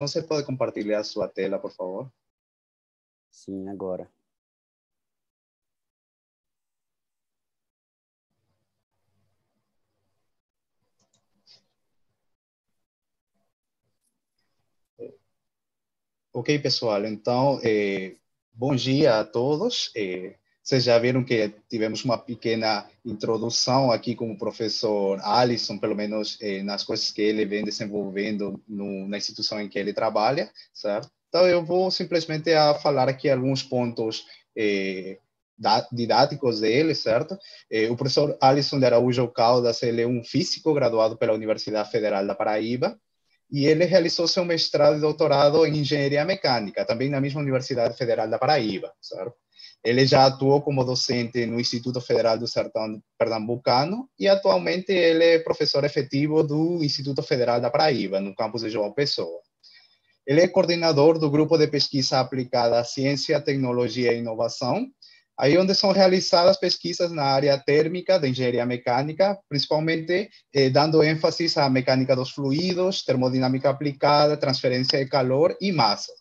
Você pode compartilhar sua tela, por favor? Sim, agora. Ok, pessoal. Então, eh, bom dia a todos. Eh, vocês já viram que tivemos uma pequena introdução aqui com o professor Alisson, pelo menos eh, nas coisas que ele vem desenvolvendo no, na instituição em que ele trabalha, certo? Então, eu vou simplesmente a falar aqui alguns pontos eh, didáticos dele, certo? Eh, o professor Alisson de Araújo Caldas, ele é um físico graduado pela Universidade Federal da Paraíba, e ele realizou seu mestrado e doutorado em engenharia mecânica, também na mesma Universidade Federal da Paraíba, certo? Ele já atuou como docente no Instituto Federal do Sertão Pernambucano e atualmente ele é professor efetivo do Instituto Federal da Paraíba, no campus de João Pessoa. Ele é coordenador do grupo de pesquisa aplicada à Ciência, Tecnologia e Inovação, aí onde são realizadas pesquisas na área térmica de engenharia mecânica, principalmente eh, dando ênfase à mecânica dos fluidos, termodinâmica aplicada, transferência de calor e massa.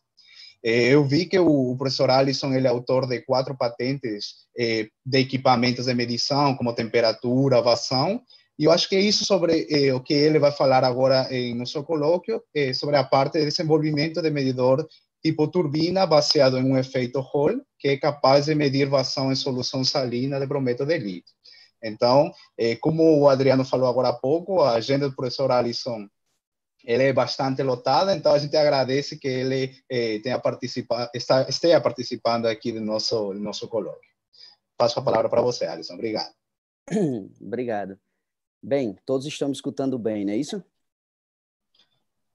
Eh, eu vi que o, professor Allison ele é autor de quatro patentes eh, de equipamentos de medição, como temperatura, vazão, e eu acho que é isso sobre eh, o que ele vai falar agora no seu colóquio, sobre a parte de desenvolvimento de medidor tipo turbina baseado em um efeito Hall, que é capaz de medir vazão em solução salina de brometo de lítio. Então, como o Adriano falou agora há pouco, a agenda do professor Allison ela é bastante lotada, então a gente agradece que ele eh, tenha está, esteja participando aqui do nosso, do nosso colóquio. Passo a palavra para você, Alisson. Obrigado. Obrigado. Bem, todos estão me escutando bem, não é isso?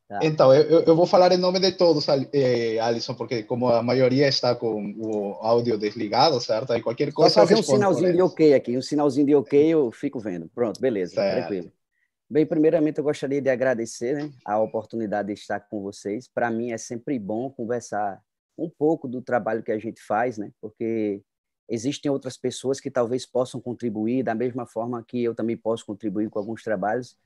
Tá. Então, eu, eu vou falar em nome de todos, eh, Alisson, porque como a maioria está com o áudio desligado, certo? E qualquer coisa. Só fazer um sinalzinho de ok aqui, um sinalzinho de ok, eu fico vendo. Pronto, beleza, certo. tranquilo. Bem, primeiramente eu gostaria de agradecer né, a oportunidade de estar com vocês. Para mim é sempre bom conversar um pouco do trabalho que a gente faz, né? Porque existem outras pessoas que talvez possam contribuir da mesma forma que eu também posso contribuir com alguns trabalhos.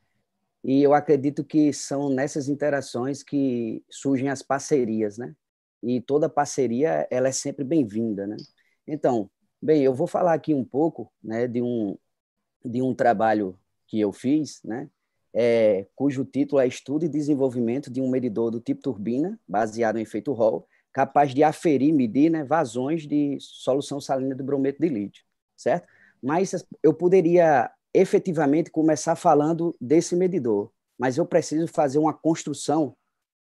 E eu acredito que são nessas interações que surgem as parcerias, né? E toda parceria ela é sempre bem-vinda, né? Então, bem, eu vou falar aqui um pouco, né, de um de um trabalho que eu fiz, né? é, cujo título é Estudo e Desenvolvimento de um Medidor do tipo turbina, baseado em efeito Hall, capaz de aferir, medir né, vazões de solução salina do brometo de lítio, certo? Mas eu poderia efetivamente começar falando desse medidor, mas eu preciso fazer uma construção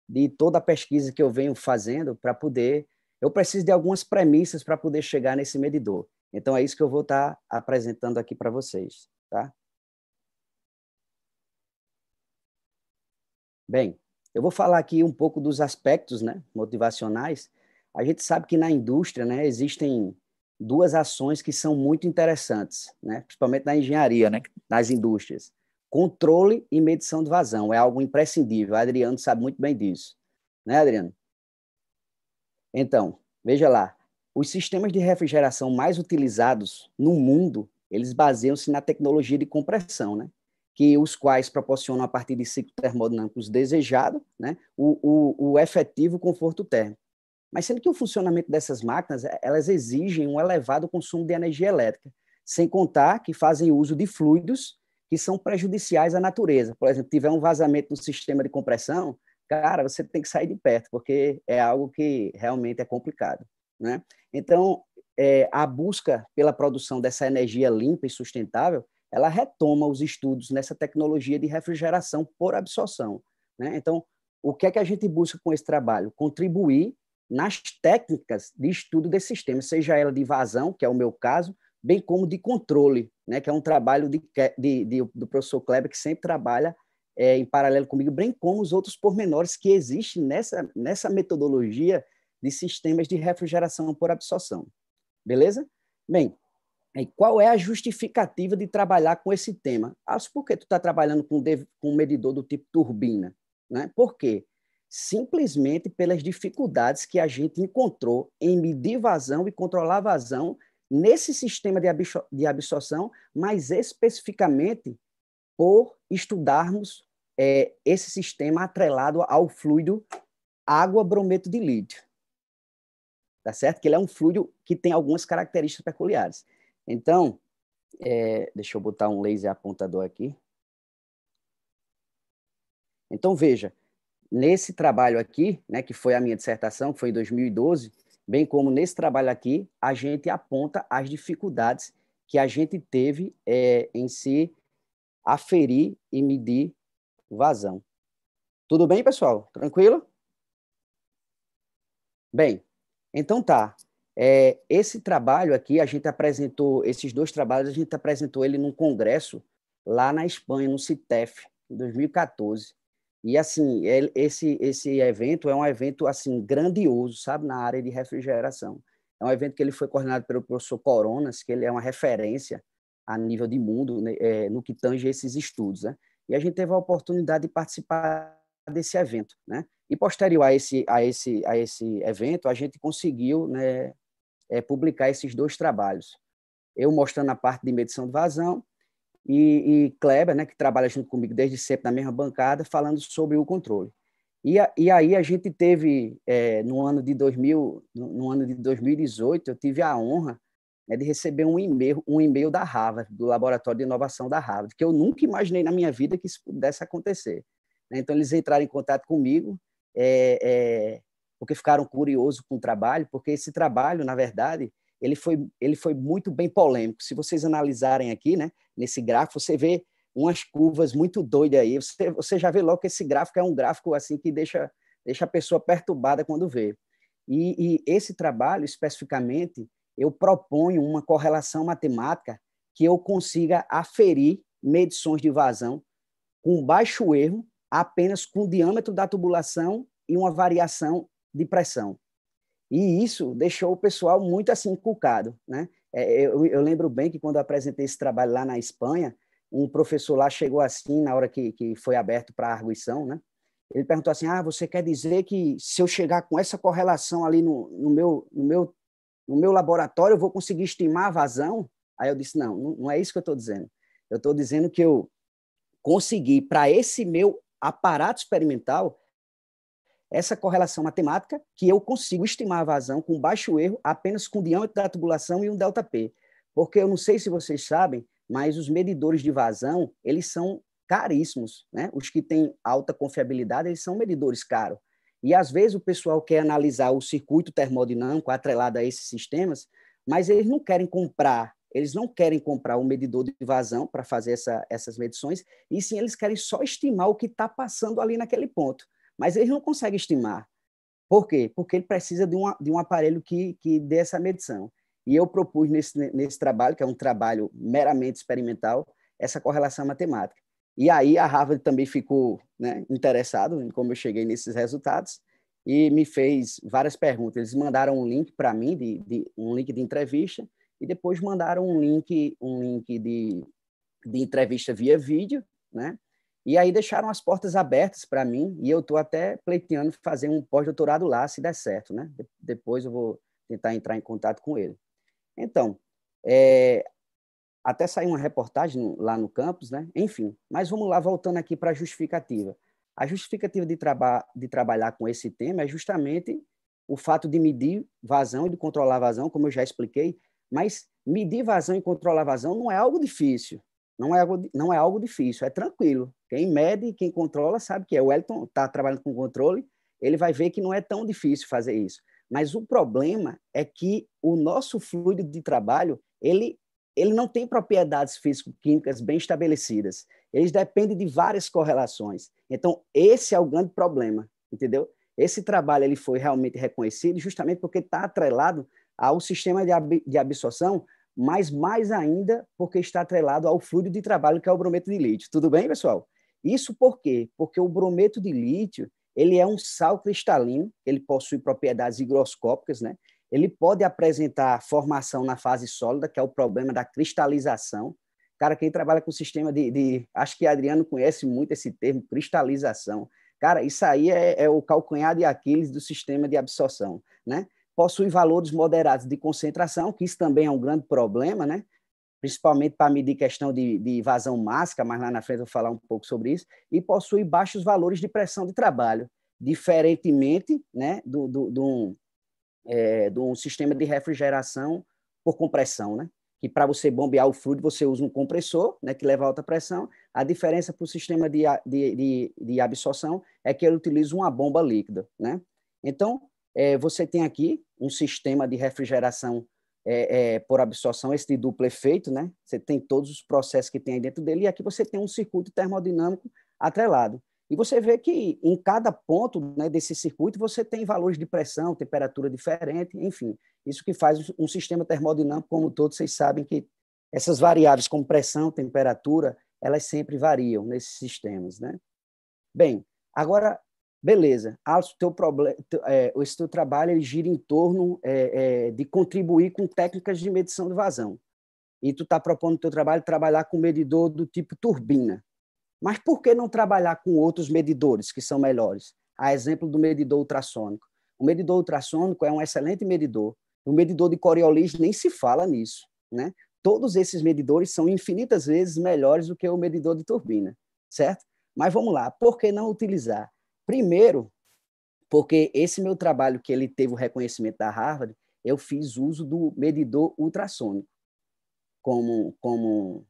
de toda a pesquisa que eu venho fazendo para poder. Eu preciso de algumas premissas para poder chegar nesse medidor. Então é isso que eu vou estar tá apresentando aqui para vocês, tá? Bem, eu vou falar aqui um pouco dos aspectos né, motivacionais. A gente sabe que na indústria né, existem duas ações que são muito interessantes, né, principalmente na engenharia, né, nas indústrias. Controle e medição de vazão é algo imprescindível. O Adriano sabe muito bem disso. Né, Adriano? Então, veja lá. Os sistemas de refrigeração mais utilizados no mundo, eles baseiam-se na tecnologia de compressão, né? que os quais proporcionam a partir de ciclos termodinâmicos desejados né, o, o, o, efetivo conforto térmico. Mas sendo que o funcionamento dessas máquinas, é, elas exigem um elevado consumo de energia elétrica, sem contar que fazem uso de fluidos que são prejudiciais à natureza. Por exemplo, tiver um vazamento no sistema de compressão, cara, você tem que sair de perto, porque é algo que realmente é complicado. Né? Então, é, a busca pela produção dessa energia limpa e sustentável ela retoma os estudos nessa tecnologia de refrigeração por absorção. Né? Então, o que é que a gente busca com esse trabalho? Contribuir nas técnicas de estudo desse sistema, seja ela de vazão, que é o meu caso, bem como de controle, né? que é um trabalho de, de, de do professor Kleber, que sempre trabalha é, em paralelo comigo, bem como os outros pormenores que existem nessa, nessa metodologia de sistemas de refrigeração por absorção. Beleza? Bem, é, e qual é a justificativa de trabalhar com esse tema? Ah, por que tu está trabalhando com, um medidor do tipo turbina? Né? Por quê? Simplesmente pelas dificuldades que a gente encontrou em medir vazão e controlar vazão nesse sistema de, absor de absorção, mas especificamente por estudarmos é, esse sistema atrelado ao fluido água brometo de lítio. Tá certo? Que ele é um fluido que tem algumas características peculiares. Então, é, deixa eu botar um laser apontador aqui. Então, veja, nesse trabalho aqui, né, que foi a minha dissertação, que foi em 2012, bem como nesse trabalho aqui, a gente aponta as dificuldades que a gente teve é, em se aferir e medir vazão. Tudo bem, pessoal? Tranquilo? Bem, então tá. É, esse trabalho aqui, a gente apresentou, esses dois trabalhos, a gente apresentou ele num congresso lá na Espanha, no CITEF, em 2014. E, assim, ele, é, esse, esse evento é um evento, assim, grandioso, sabe, na área de refrigeração. É um evento que ele foi coordenado pelo professor Coronas, que ele é uma referência a nível de mundo né, é, no que tange esses estudos, né? E a gente teve a oportunidade de participar desse evento, né? E posterior a esse, a esse, a esse evento, a gente conseguiu né, é, publicar esses dois trabalhos. Eu mostrando a parte de medição de vazão e, e, Kleber, né, que trabalha junto comigo desde sempre na mesma bancada, falando sobre o controle. E, a, e aí a gente teve, é, no, ano de 2000, no, no, ano de 2018, eu tive a honra né, de receber um e-mail, um e-mail da Harvard, do Laboratório de Inovação da Harvard, que eu nunca imaginei na minha vida que isso pudesse acontecer. Né. Então, eles entraram em contato comigo, é, é, porque ficaram curiosos com o trabalho, porque esse trabalho, na verdade, ele foi, ele foi muito bem polêmico. Se vocês analisarem aqui, né, nesse gráfico, você vê umas curvas muito doidas aí. Você, você já vê logo que esse gráfico é um gráfico assim que deixa, deixa a pessoa perturbada quando vê. E, e esse trabalho, especificamente, eu proponho uma correlação matemática que eu consiga aferir medições de vazão com baixo erro, apenas com o diâmetro da tubulação e uma variação de pressão. E isso deixou o pessoal muito assim inculcado, né? É, eu, eu, lembro bem que quando apresentei esse trabalho lá na Espanha, um professor lá chegou assim na hora que, que foi aberto para a arguição, né? Ele perguntou assim: "Ah, você quer dizer que se eu chegar com essa correlação ali no, no meu no meu no meu laboratório eu vou conseguir estimar a vazão?" Aí eu disse: "Não, não é isso que eu estou dizendo. Eu estou dizendo que eu consegui para esse meu aparato experimental essa correlação matemática, que eu consigo estimar a vazão com baixo erro apenas com o diâmetro da tubulação e um delta-p. Porque eu não sei se vocês sabem, mas os medidores de vazão, eles são caríssimos. Né? Os que têm alta confiabilidade, eles são medidores caros. E às vezes o pessoal quer analisar o circuito termodinâmico atrelado a esses sistemas, mas eles não querem comprar, eles não querem comprar um medidor de vazão para fazer essa, essas medições, e sim eles querem só estimar o que está passando ali naquele ponto. Mas eles não conseguem estimar. Por quê? Porque ele precisa de, uma, de um aparelho que, que dê essa medição. E eu propus nesse, nesse trabalho, que é um trabalho meramente experimental, essa correlação matemática. E aí a Harvard também ficou né, interessado em como eu cheguei nesses resultados e me fez várias perguntas. Eles mandaram um link para mim, de, de, um link de entrevista, e depois mandaram um link, um link de, de entrevista via vídeo, né? E aí deixaram as portas abertas para mim, e eu estou até pleiteando fazer um pós-doutorado lá, se der certo, né? De depois eu vou tentar entrar em contato com ele. Então, é, até saiu uma reportagem no, lá no campus, né? Enfim, mas vamos lá, voltando aqui para a justificativa. A justificativa de, traba de trabalhar com esse tema é justamente o fato de medir vazão e de controlar vazão, como eu já expliquei, mas medir vazão e controlar vazão não é algo difícil. Não é, algo, não é algo difícil, é tranquilo. Quem mede, quem controla, sabe que é. O Elton está trabalhando com controle, ele vai ver que não é tão difícil fazer isso. Mas o problema é que o nosso fluido de trabalho, ele, ele não tem propriedades físico-químicas bem estabelecidas. Ele depende de várias correlações. Então, esse é o grande problema, entendeu? Esse trabalho ele foi realmente reconhecido justamente porque está atrelado ao sistema de, ab de absorção, mas mais ainda porque está atrelado ao fluido de trabalho que é o brometo de lítio. Tudo bem, pessoal? Isso por quê? Porque o brometo de lítio ele é um sal cristalino, ele possui propriedades higroscópicas, né? Ele pode apresentar formação na fase sólida, que é o problema da cristalização. Cara, quem trabalha com sistema de, de acho que Adriano conhece muito esse termo, cristalização. Cara, isso aí é, é, o calcanhar de Aquiles do sistema de absorção, né? possui valores moderados de concentração, que isso também é um grande problema, né? principalmente para medir questão de, de vazão máscara, mas lá na frente eu vou falar um pouco sobre isso, e possui baixos valores de pressão de trabalho, diferentemente né, do, do, do, é, do sistema de refrigeração por compressão, né? que para você bombear o fluido você usa um compressor, né, que leva a alta pressão, a diferença para o sistema de, de, de, de absorção é que ele utiliza uma bomba líquida. Né? Então, é, você tem aqui um sistema de refrigeração é, é, por absorção, esse de duplo efeito, né? Você tem todos os processos que tem aí dentro dele, e aqui você tem um circuito termodinâmico atrelado. E você vê que em cada ponto né, desse circuito você tem valores de pressão, temperatura diferente, enfim. Isso que faz um sistema termodinâmico, como todos vocês sabem que essas variáveis como pressão, temperatura, elas sempre variam nesses sistemas, né? Bem, agora beleza, ah, O teu problema, é, esse teu trabalho ele gira em torno é, é, de contribuir com técnicas de medição de vazão. E tu está propondo no teu trabalho trabalhar com medidor do tipo turbina. Mas por que não trabalhar com outros medidores que são melhores? A exemplo do medidor ultrassônico. O medidor ultrassônico é um excelente medidor. O medidor de Coriolis nem se fala nisso, né? Todos esses medidores são infinitas vezes melhores do que o medidor de turbina, certo? Mas vamos lá, por que não utilizar Primeiro, porque esse meu trabalho que ele teve o reconhecimento da Harvard, eu fiz uso do medidor ultrassônico como como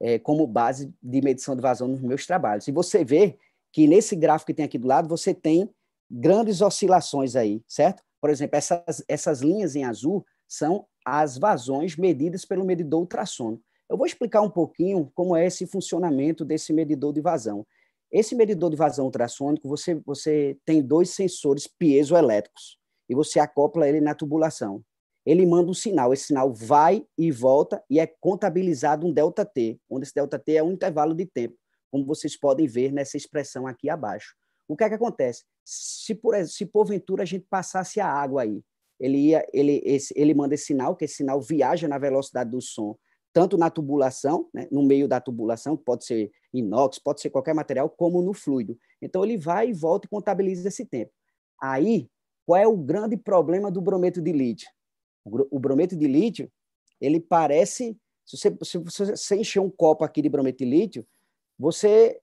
é, como base de medição de vazão nos meus trabalhos. E você vê que nesse gráfico que tem aqui do lado, você tem grandes oscilações aí, certo? Por exemplo, essas, essas linhas em azul são as vazões medidas pelo medidor ultrassônico. Eu vou explicar um pouquinho como é esse funcionamento desse medidor de vazão. Esse medidor de vazão ultrassônico, você, você tem dois sensores piezoelétricos e você acopla ele na tubulação. Ele manda um sinal, esse sinal vai e volta e é contabilizado um delta-t, onde esse delta-t é um intervalo de tempo, como vocês podem ver nessa expressão aqui abaixo. O que é que acontece? Se, por, se porventura a gente passasse a água aí, ele, ia, ele, esse, ele manda esse sinal, que esse sinal viaja na velocidade do som, tanto na tubulação, né, no meio da tubulação, que pode ser inox, pode ser qualquer material, como no fluido. Então, ele vai e volta e contabiliza esse tempo. Aí, qual é o grande problema do brometo de lítio? O brometo de lítio, ele parece... Se você, se você encher um copo aqui de brometo de lítio, você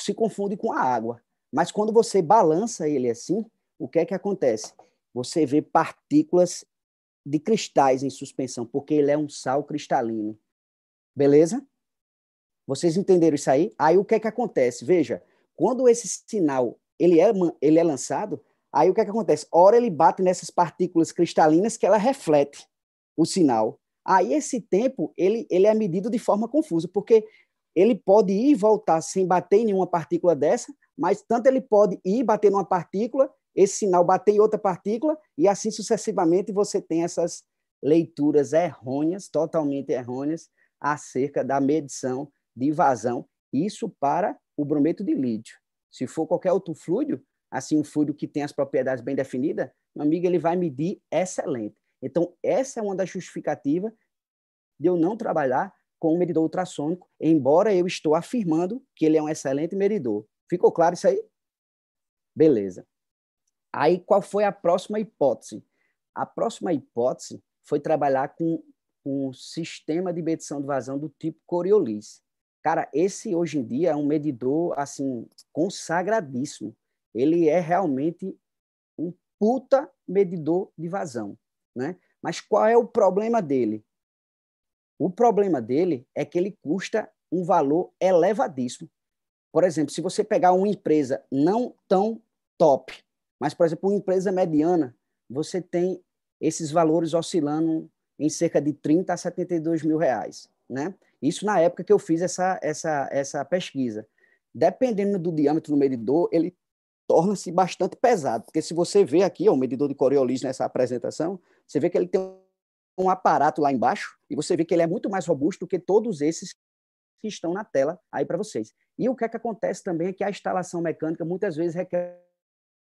se confunde com a água. Mas quando você balança ele assim, o que é que acontece? Você vê partículas de cristais em suspensão, porque ele é um sal cristalino. Beleza? Vocês entenderam isso aí? Aí o que é que acontece? Veja, quando esse sinal ele é, ele é lançado, aí o que é que acontece? Ora ele bate nessas partículas cristalinas que ela reflete o sinal. Aí esse tempo ele, ele é medido de forma confusa, porque ele pode ir e voltar sem bater em nenhuma partícula dessa, mas tanto ele pode ir bater numa partícula, esse sinal bater em outra partícula, e assim sucessivamente você tem essas leituras errôneas, totalmente errôneas, acerca da medição de invasão, isso para o brometo de lítio. Se for qualquer outro fluido, assim, um fluido que tem as propriedades bem definidas, meu amigo, ele vai medir excelente. Então, essa é uma das justificativas de eu não trabalhar com o medidor ultrassônico, embora eu estou afirmando que ele é um excelente medidor. Ficou claro isso aí? Beleza. Aí, qual foi a próxima hipótese? A próxima hipótese foi trabalhar com um sistema de medição de vazão do tipo Coriolis. Cara, esse hoje em dia é um medidor assim consagradíssimo. Ele é realmente um puta medidor de vazão, né? Mas qual é o problema dele? O problema dele é que ele custa um valor elevadíssimo. Por exemplo, se você pegar uma empresa não tão top, mas por exemplo, uma empresa mediana, você tem esses valores oscilando em cerca de 30 a 72 mil reais né? Isso na época que eu fiz essa, essa, essa pesquisa. Dependendo do diâmetro do medidor, ele torna-se bastante pesado, porque se você vê aqui, ó, o medidor de Coriolis nessa apresentação, você vê que ele tem um aparato lá embaixo e você vê que ele é muito mais robusto do que todos esses que estão na tela aí para vocês. E o que, é que acontece também é que a instalação mecânica muitas vezes requer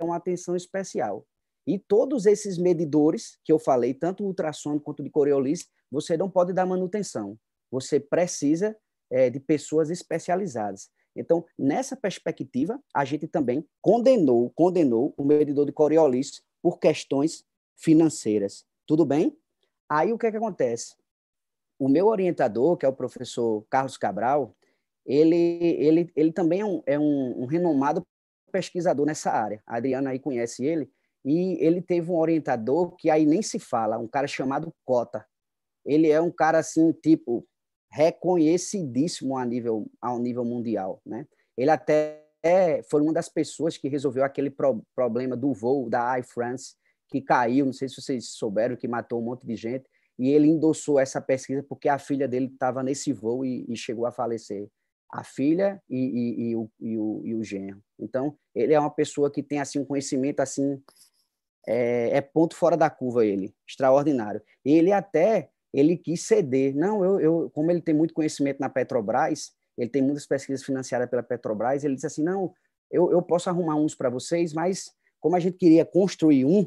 uma atenção especial. E todos esses medidores que eu falei, tanto ultrassônico quanto de Coriolis, você não pode dar manutenção você precisa é, de pessoas especializadas. Então, nessa perspectiva, a gente também condenou, condenou o medidor de Coriolis por questões financeiras. Tudo bem? Aí o que, é que acontece? O meu orientador, que é o professor Carlos Cabral, ele, ele, ele também é, um, é um, um renomado pesquisador nessa área. A Adriana aí conhece ele, e ele teve um orientador que aí nem se fala, um cara chamado Cota. Ele é um cara assim, tipo, reconhecidíssimo a nível, ao nível mundial. Né? Ele até foi uma das pessoas que resolveu aquele pro, problema do voo da Air France, que caiu, não sei se vocês souberam, que matou um monte de gente, e ele endossou essa pesquisa porque a filha dele estava nesse voo e, e, chegou a falecer. A filha e, e, e, o, e, o, e o genro. Então, ele é uma pessoa que tem assim um conhecimento assim é, é ponto fora da curva ele, extraordinário. E ele até ele quis ceder. Não, eu, eu, como ele tem muito conhecimento na Petrobras, ele tem muitas pesquisas financiadas pela Petrobras, ele disse assim, não, eu, eu posso arrumar uns para vocês, mas como a gente queria construir um,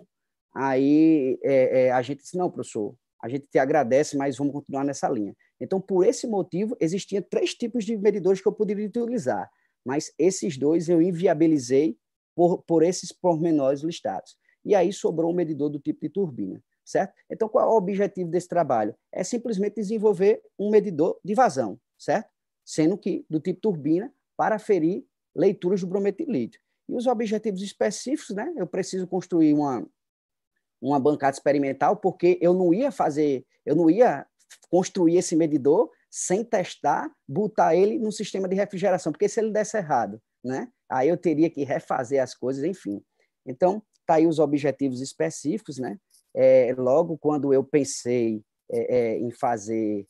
aí é, é, a gente disse, não, professor, a gente te agradece, mas vamos continuar nessa linha. Então, por esse motivo, existiam três tipos de medidores que eu poderia utilizar, mas esses dois eu inviabilizei por, por esses pormenores listados. E aí sobrou um medidor do tipo de turbina certo? Então, qual é o objetivo desse trabalho? É simplesmente desenvolver um medidor de vazão, certo? Sendo que do tipo turbina para ferir leituras do brometo de E os objetivos específicos, né? Eu preciso construir uma, uma bancada experimental, porque eu não ia fazer, eu não ia construir esse medidor sem testar, botar ele no sistema de refrigeração, porque se ele desse errado, né? Aí eu teria que refazer as coisas, enfim. Então, tá aí os objetivos específicos, né? é, logo quando eu pensei é, é em fazer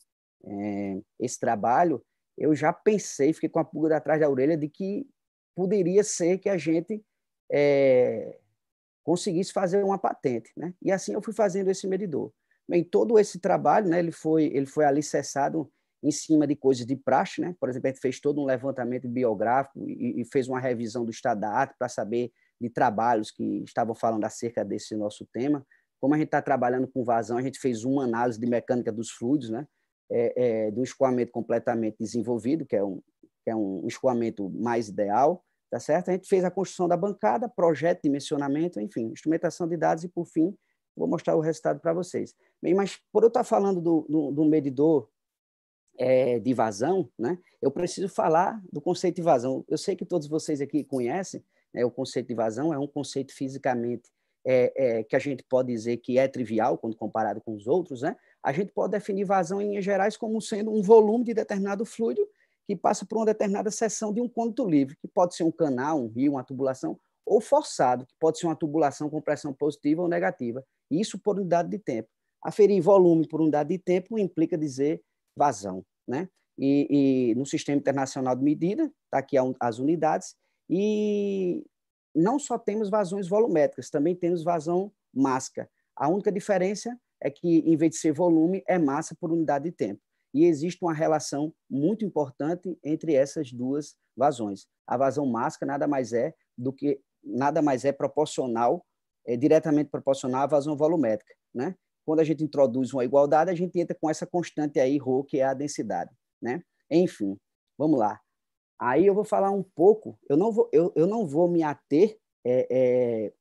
é, esse trabalho, eu já pensei, fiquei com a pulga atrás da orelha de que poderia ser que a gente é, conseguisse fazer uma patente, né? E assim eu fui fazendo esse medidor. Bem, todo esse trabalho, né, ele foi ele foi alicerçado em cima de coisas de praxe, né? Por exemplo, a gente fez todo um levantamento biográfico e, e fez uma revisão do estado da arte para saber de trabalhos que estavam falando acerca desse nosso tema. Como a gente está trabalhando com vazão, a gente fez uma análise de mecânica dos fluidos, né? É, é, de um escoamento completamente desenvolvido, que é um, que é um escoamento mais ideal, tá certo? A gente fez a construção da bancada, projeto, dimensionamento, enfim, instrumentação de dados e, por fim, vou mostrar o resultado para vocês. Bem, mas por eu estar tá falando do, do, do medidor é, de vazão, né, eu preciso falar do conceito de vazão. Eu sei que todos vocês aqui conhecem né, o conceito de vazão, é um conceito fisicamente é, é, que a gente pode dizer que é trivial quando comparado com os outros, né? a gente pode definir vazão em linhas gerais como sendo um volume de determinado fluido que passa por uma determinada seção de um conduto livre, que pode ser um canal, um rio, uma tubulação, ou forçado, que pode ser uma tubulação com pressão positiva ou negativa, e isso por unidade de tempo. Aferir volume por unidade de tempo implica dizer vazão. Né? E, e no Sistema Internacional de Medida, está aqui as unidades, e não só temos vazões volumétricas, também temos vazão massa. A única diferença é que, em vez de ser volume, é massa por unidade de tempo. E existe uma relação muito importante entre essas duas vazões. A vazão massa nada mais é do que nada mais é proporcional, é diretamente proporcional à vazão volumétrica, né? Quando a gente introduz uma igualdade, a gente entra com essa constante aí, ρ, que é a densidade, né? Enfim, vamos lá. Aí eu vou falar um pouco, eu não vou, eu, eu não vou me ater é, é,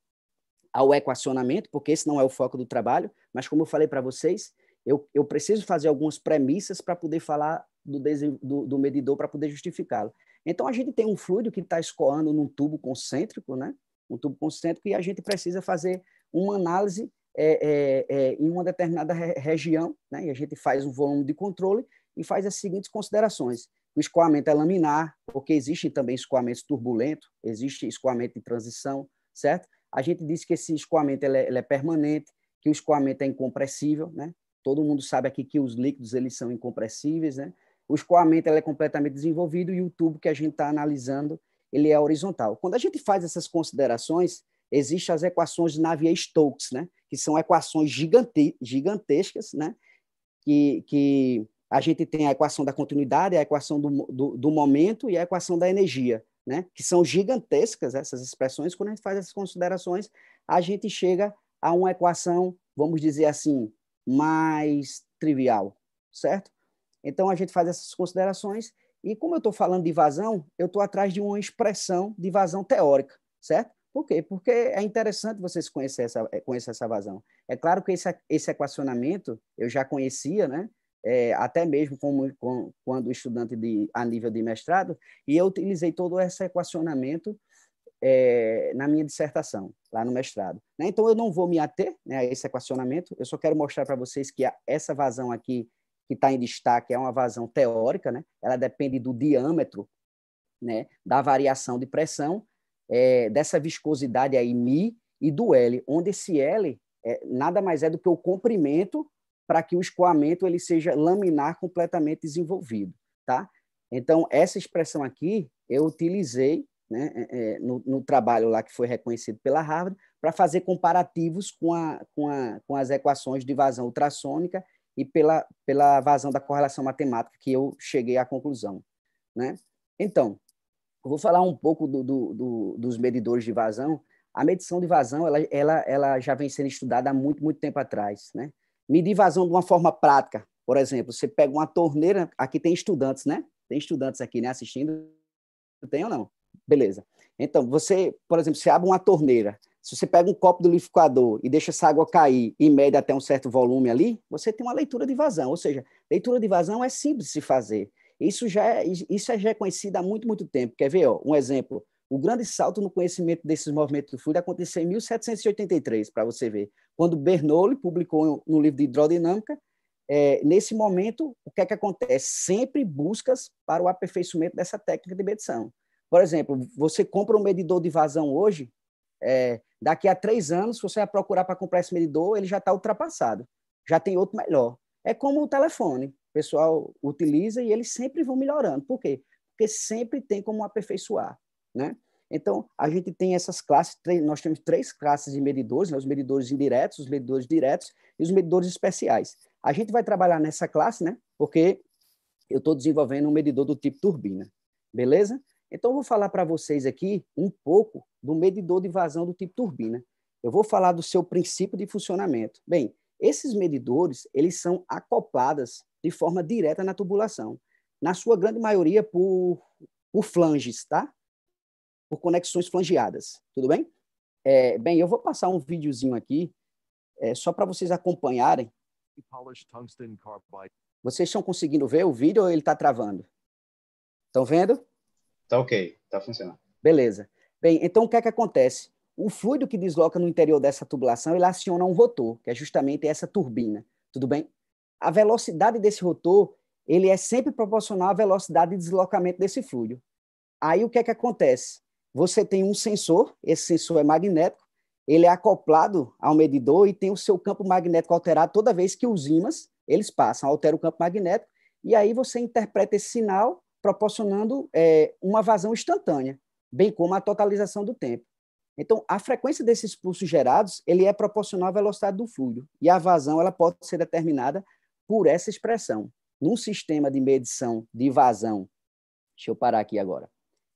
ao equacionamento, porque esse não é o foco do trabalho, mas como eu falei para vocês, eu, eu preciso fazer algumas premissas para poder falar do, do, do medidor, para poder justificá-lo. Então, a gente tem um fluido que está escoando num tubo concêntrico, né? um tubo concêntrico, e a gente precisa fazer uma análise é, é, é, em uma determinada re região, né? e a gente faz um volume de controle e faz as seguintes considerações. O escoamento é laminar, porque existem também escoamentos turbulentos, existe escoamento de transição, certo? A gente disse que esse escoamento ele é, ele é, permanente, que o escoamento é incompressível, né? Todo mundo sabe aqui que os líquidos eles são incompressíveis, né? O escoamento ele é completamente desenvolvido e o tubo que a gente está analisando ele é horizontal. Quando a gente faz essas considerações, existem as equações de Navier-Stokes, né? Que são equações gigante, gigantescas, né? Que, que a gente tem a equação da continuidade, a equação do, do, do momento e a equação da energia, né? que são gigantescas essas expressões. Quando a gente faz essas considerações, a gente chega a uma equação, vamos dizer assim, mais trivial, certo? Então a gente faz essas considerações e como eu estou falando de vazão, eu estou atrás de uma expressão de vazão teórica, certo? Por quê? Porque é interessante vocês conhecer essa, é, conhecer essa vazão. É claro que esse, esse equacionamento eu já conhecia, né? é, até mesmo como, com, quando estudante de, a nível de mestrado, e eu utilizei todo esse equacionamento é, na minha dissertação, lá no mestrado. Né? Então, eu não vou me ater né, a esse equacionamento, eu só quero mostrar para vocês que a, essa vazão aqui, que está em destaque, é uma vazão teórica, né? ela depende do diâmetro né, da variação de pressão, é, dessa viscosidade aí, μ, e do L, onde esse L é, nada mais é do que o comprimento para que o escoamento ele seja laminar completamente desenvolvido, tá? Então, essa expressão aqui eu utilizei né, é, é, no, no, trabalho lá que foi reconhecido pela Harvard para fazer comparativos com, a, com, a, com as equações de vazão ultrassônica e pela, pela vazão da correlação matemática que eu cheguei à conclusão. Né? Então, vou falar um pouco do, do, do, dos medidores de vazão. A medição de vazão ela, ela, ela já vem sendo estudada há muito, muito tempo atrás. Né? Medir vazão de uma forma prática. Por exemplo, você pega uma torneira, aqui tem estudantes, né? Tem estudantes aqui, né, assistindo. Tem ou não? Beleza. Então, você, por exemplo, você abre uma torneira, se você pega um copo do liquidificador e deixa essa água cair em média até um certo volume ali, você tem uma leitura de vazão. Ou seja, leitura de vazão é simples de se fazer. Isso já é, isso é já é conhecido há muito, muito tempo. Quer ver? Ó, um exemplo. O grande salto no conhecimento desses movimentos do fluido aconteceu em 1783, para você ver, quando Bernoulli publicou no livro de hidrodinâmica. É, nesse momento, o que é que acontece? Sempre buscas para o aperfeiçoamento dessa técnica de medição. Por exemplo, você compra um medidor de vazão hoje, é, daqui a três anos, se você vai procurar para comprar esse medidor, ele já está ultrapassado. Já tem outro melhor. É como o telefone. O pessoal utiliza e eles sempre vão melhorando. Por quê? Porque sempre tem como aperfeiçoar. Né? Então, a gente tem essas classes, nós temos três classes de medidores, né? os medidores indiretos, os medidores diretos e os medidores especiais. A gente vai trabalhar nessa classe, né? porque eu estou desenvolvendo um medidor do tipo turbina, beleza? Então, eu vou falar para vocês aqui um pouco do medidor de vazão do tipo turbina. Eu vou falar do seu princípio de funcionamento. Bem, esses medidores, eles são acoplados de forma direta na tubulação, na sua grande maioria por, por flanges, tá? por conexões flangeadas. Tudo bem? É, bem, eu vou passar um videozinho aqui é, só para vocês acompanharem. Vocês estão conseguindo ver o vídeo ou ele está travando? Estão vendo? Tá ok, tá funcionando. Beleza. Bem, então o que é que acontece? O fluido que desloca no interior dessa tubulação, ele aciona um rotor, que é justamente essa turbina, tudo bem? A velocidade desse rotor, ele é sempre proporcional à velocidade de deslocamento desse fluido. Aí o que é que acontece? você tem um sensor, esse sensor é magnético, ele é acoplado ao medidor e tem o seu campo magnético alterado toda vez que os ímãs eles passam, altera o campo magnético, e aí você interpreta esse sinal proporcionando é, uma vazão instantânea, bem como a totalização do tempo. Então, a frequência desses pulsos gerados ele é proporcional à velocidade do fluido, e a vazão ela pode ser determinada por essa expressão. Num sistema de medição de vazão, deixa eu parar aqui agora,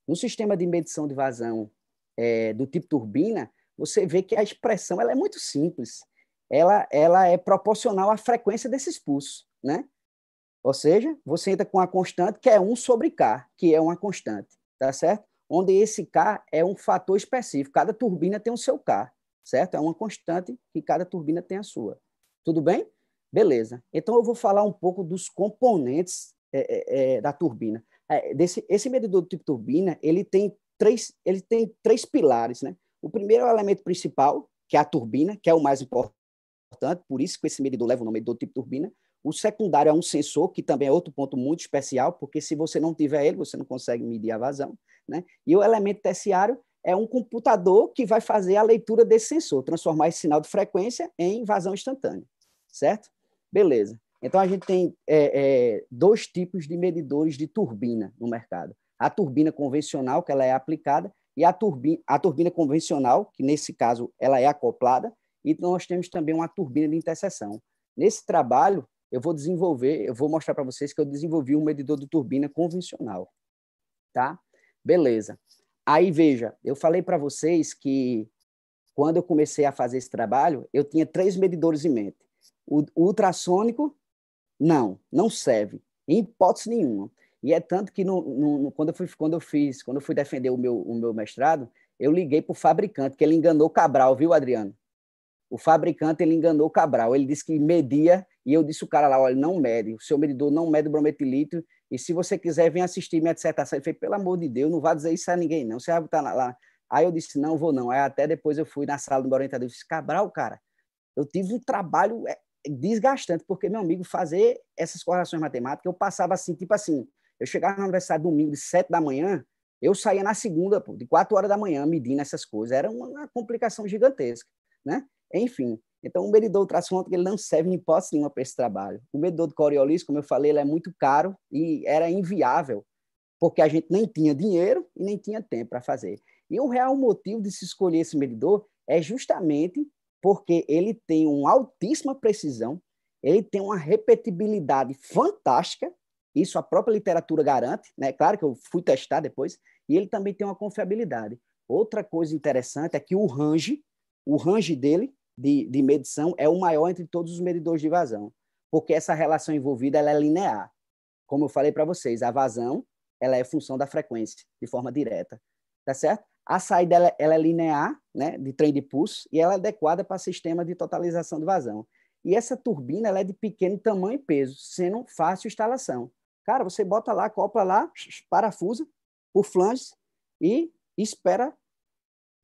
no sistema de medição de vazão é, do tipo turbina, você vê que a expressão ela é muito simples. Ela, ela é proporcional à frequência desses pulsos, né? Ou seja, você entra com a constante que é 1 sobre K, que é uma constante, tá certo? Onde esse K é um fator específico. Cada turbina tem o seu K, certo? É uma constante que cada turbina tem a sua. Tudo bem? Beleza. Então, eu vou falar um pouco dos componentes é, é, é da turbina. É, desse, esse medidor do tipo turbina, ele tem três, ele tem três pilares, né? O primeiro é o elemento principal, que é a turbina, que é o mais importante, por isso que esse medidor leva o nome do tipo turbina. O secundário é um sensor, que também é outro ponto muito especial, porque se você não tiver ele, você não consegue medir a vazão, né? E o elemento terciário é um computador que vai fazer a leitura desse sensor, transformar esse sinal de frequência em vazão instantânea, certo? Beleza. Então, a gente tem é, é, dois tipos de medidores de turbina no mercado. A turbina convencional, que ela é aplicada, e a turbina, a turbina convencional, que nesse caso ela é acoplada, e nós temos também uma turbina de interseção. Nesse trabalho, eu vou desenvolver, eu vou mostrar para vocês que eu desenvolvi um medidor de turbina convencional. Tá? Beleza. Aí, veja, eu falei para vocês que quando eu comecei a fazer esse trabalho, eu tinha três medidores em mente. O ultrassônico, não, não serve, em hipótese nenhuma. E é tanto que no, no, quando, eu fui, quando eu fiz, quando eu fui defender o meu, o meu mestrado, eu liguei para o fabricante, que ele enganou o Cabral, viu, Adriano? O fabricante ele enganou o Cabral. Ele disse que media e eu disse o cara lá, olha, não mede. O seu medidor não mede o brometilítio e se você quiser vem assistir minha dissertação. Ele fez, pelo amor de Deus, não vá dizer isso a ninguém não. Você vai botar lá. Aí eu disse, não vou não. Aí até depois eu fui na sala do meu orientador e disse, Cabral, cara, eu tive um trabalho é, desgastante, porque, meu amigo, fazer essas correlações matemáticas, eu passava assim, tipo assim, eu chegava na universidade domingo de sete da manhã, eu saía na segunda, pô, de quatro horas da manhã, medindo essas coisas. Era uma complicação gigantesca, né? Enfim, então o medidor ultrassonônico ele não serve em posse nenhuma para esse trabalho. O medidor de Coriolis, como eu falei, ele é muito caro e era inviável, porque a gente nem tinha dinheiro e nem tinha tempo para fazer. E o real motivo de se escolher esse medidor é justamente porque ele tem uma altíssima precisão, ele tem uma repetibilidade fantástica, isso a própria literatura garante, né? Claro que eu fui testar depois, e ele também tem uma confiabilidade. Outra coisa interessante é que o range, o range dele de, de medição é o maior entre todos os medidores de vazão, porque essa relação envolvida ela é linear. Como eu falei para vocês, a vazão ela é função da frequência de forma direta, tá certo? A saída ela, ela é linear, né, de trem de pulso, e ela é adequada para sistema de totalização de vazão. E essa turbina ela é de pequeno tamanho e peso, sendo fácil instalação. Cara, você bota lá, copla lá, parafusa por flanges e espera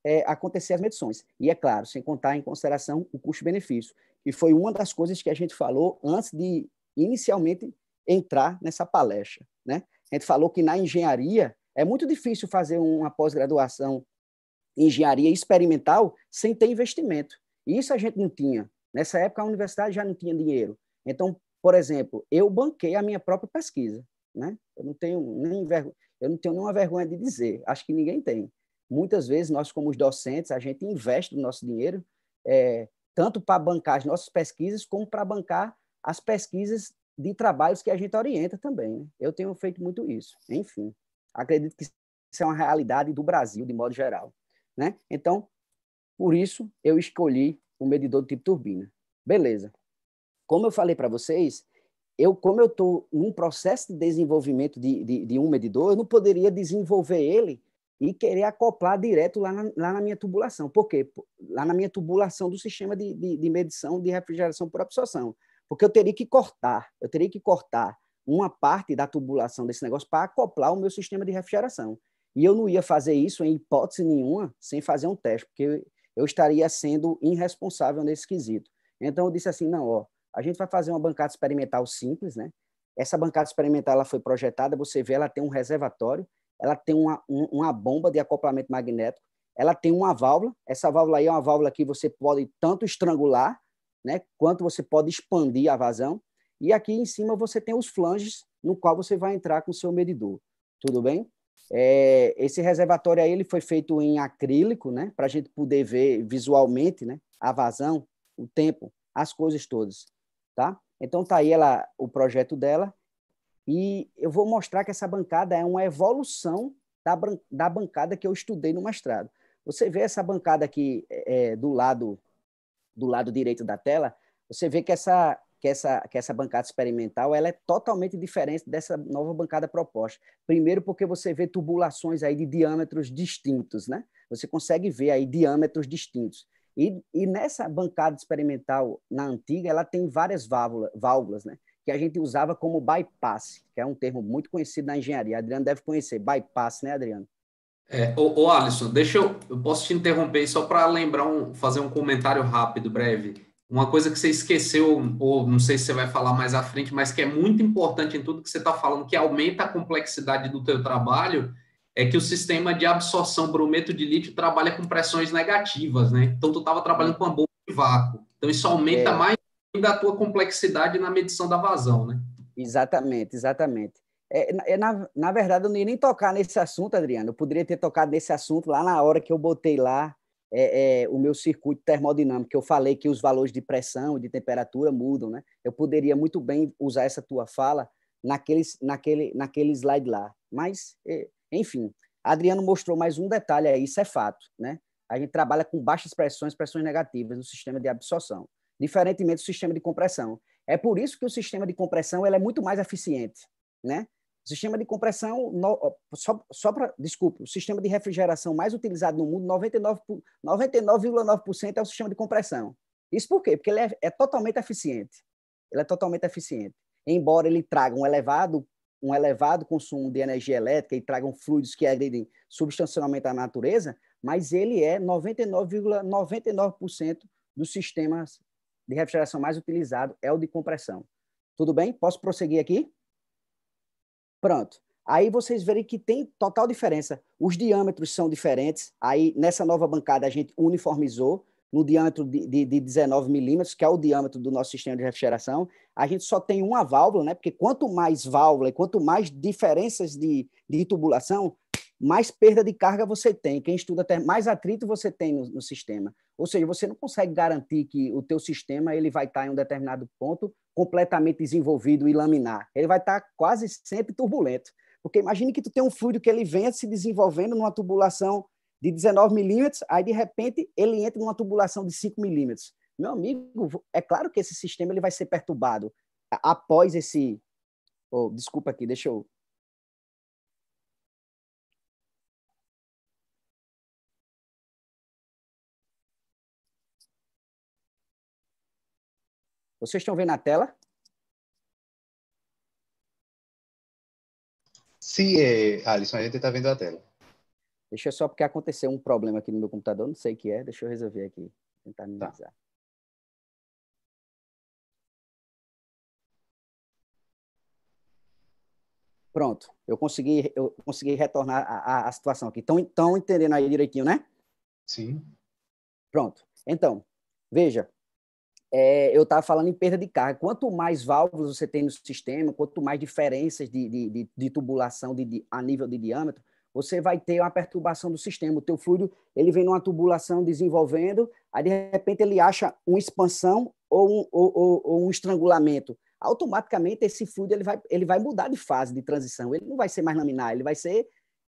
é, acontecer as medições. E é claro, sem contar em consideração o custo-benefício, que foi uma das coisas que a gente falou antes de inicialmente entrar nessa palestra. Né? A gente falou que na engenharia é muito difícil fazer uma pós-graduação em engenharia experimental sem ter investimento. E isso a gente não tinha. Nessa época, a universidade já não tinha dinheiro. Então, por exemplo, eu banquei a minha própria pesquisa. Né? Eu, não tenho nem eu não tenho nenhuma vergonha de dizer, acho que ninguém tem. Muitas vezes, nós, como os docentes, a gente investe o nosso dinheiro é, tanto para bancar as nossas pesquisas, como para bancar as pesquisas de trabalhos que a gente orienta também. Né? Eu tenho feito muito isso. Enfim. Acredito que isso é uma realidade do Brasil, de modo geral. Né? Então, por isso, eu escolhi o um medidor do tipo turbina. Beleza. Como eu falei para vocês, eu, como eu estou num processo de desenvolvimento de, de, de, um medidor, eu não poderia desenvolver ele e querer acoplar direto lá na, lá na minha tubulação. Por quê? Lá na minha tubulação do sistema de, de, de medição de refrigeração por absorção. Porque eu teria que cortar, eu teria que cortar uma parte da tubulação desse negócio para acoplar o meu sistema de refrigeração. E eu não ia fazer isso em hipótese nenhuma sem fazer um teste, porque eu estaria sendo irresponsável nesse quesito. Então eu disse assim, não, ó, a gente vai fazer uma bancada experimental simples, né? Essa bancada experimental ela foi projetada, você vê, ela tem um reservatório, ela tem uma, um, uma bomba de acoplamento magnético, ela tem uma válvula, essa válvula aí é uma válvula que você pode tanto estrangular, né, quanto você pode expandir a vazão, e aqui em cima você tem os flanges, no qual você vai entrar com o seu medidor. Tudo bem? É, esse reservatório aí ele foi feito em acrílico, né? Para a gente poder ver visualmente, né? A vazão, o tempo, as coisas todas, tá? Então tá aí ela, o projeto dela. E eu vou mostrar que essa bancada é uma evolução da, da bancada que eu estudei no mestrado. Você vê essa bancada aqui é, é do lado do lado direito da tela, você vê que essa que essa, que essa bancada experimental ela é totalmente diferente dessa nova bancada proposta. Primeiro, porque você vê tubulações aí de diâmetros distintos, né? Você consegue ver aí diâmetros distintos. E, e nessa bancada experimental, na antiga, ela tem várias válvula, válvulas, né? Que a gente usava como bypass, que é um termo muito conhecido na engenharia. Adriano deve conhecer, bypass, né, Adriano? É, ô, ô Alisson, deixa eu, eu posso te interromper só para lembrar um, fazer um comentário rápido, breve uma coisa que você esqueceu, ou não sei se você vai falar mais à frente, mas que é muito importante em tudo que você está falando, que aumenta a complexidade do teu trabalho, é que o sistema de absorção brometo de lítio trabalha com pressões negativas, né? Então, tu estava trabalhando com uma bomba de vácuo. Então, isso aumenta é. mais ainda a tua complexidade na medição da vazão, né? Exatamente, exatamente. É, é, na, na verdade, eu não ia nem tocar nesse assunto, Adriano. Eu poderia ter tocado nesse assunto lá na hora que eu botei lá é, é, o meu circuito termodinâmico, que eu falei que os valores de pressão e de temperatura mudam, né? Eu poderia muito bem usar essa tua fala naquele, naquele, naquele slide lá. Mas, é, enfim, Adriano mostrou mais um detalhe aí, isso é fato, né? A gente trabalha com baixas pressões, pressões negativas no sistema de absorção, diferentemente do sistema de compressão. É por isso que o sistema de compressão ele é muito mais eficiente, né? O sistema de compressão, no, só, só para. Desculpe, o sistema de refrigeração mais utilizado no mundo, 99,9% 99 é o sistema de compressão. Isso por quê? Porque ele é, é, totalmente eficiente. Ele é totalmente eficiente. Embora ele traga um elevado, um elevado consumo de energia elétrica e tragam fluidos que agredem substancialmente a natureza, mas ele é 99,99% 99 dos sistemas de refrigeração mais utilizado é o de compressão. Tudo bem? Posso prosseguir aqui? Pronto. Aí vocês verem que tem total diferença. Os diâmetros são diferentes. Aí nessa nova bancada a gente uniformizou no diâmetro de, de, de 19 milímetros, que é o diâmetro do nosso sistema de refrigeração. A gente só tem uma válvula, né? Porque quanto mais válvula e quanto mais diferenças de, de tubulação, mais perda de carga você tem. Quem estuda até mais atrito você tem no, no, sistema. Ou seja, você não consegue garantir que o teu sistema ele vai estar tá em um determinado ponto completamente desenvolvido e laminar. Ele vai estar tá quase sempre turbulento. Porque imagine que tu tem um fluido que ele vem se desenvolvendo numa tubulação de 19 milímetros, aí de repente ele entra numa tubulação de 5 milímetros. Meu amigo, é claro que esse sistema ele vai ser perturbado após esse. Oh, desculpa aqui, deixa eu Vocês estão vendo na tela? Sim, é, Alisson, a gente está vendo a tela. Deixa eu só, porque aconteceu um problema aqui no meu computador, não sei o que é, deixa eu resolver aqui, tentar minimizar. Tá. Pronto, eu consegui, eu consegui retornar a, a, a situação aqui. Estão entendendo aí direitinho, né? Sim. Pronto. Então, veja, é, eu estava falando em perda de carga. Quanto mais válvulas você tem no sistema, quanto mais diferenças de, de, de, de tubulação de, a nível de diâmetro, você vai ter uma perturbação do sistema. O teu fluido ele vem numa tubulação desenvolvendo, aí de repente ele acha uma expansão ou um, ou, ou, ou um estrangulamento. Automaticamente esse fluido ele vai, ele vai mudar de fase de transição. Ele não vai ser mais laminar, ele vai ser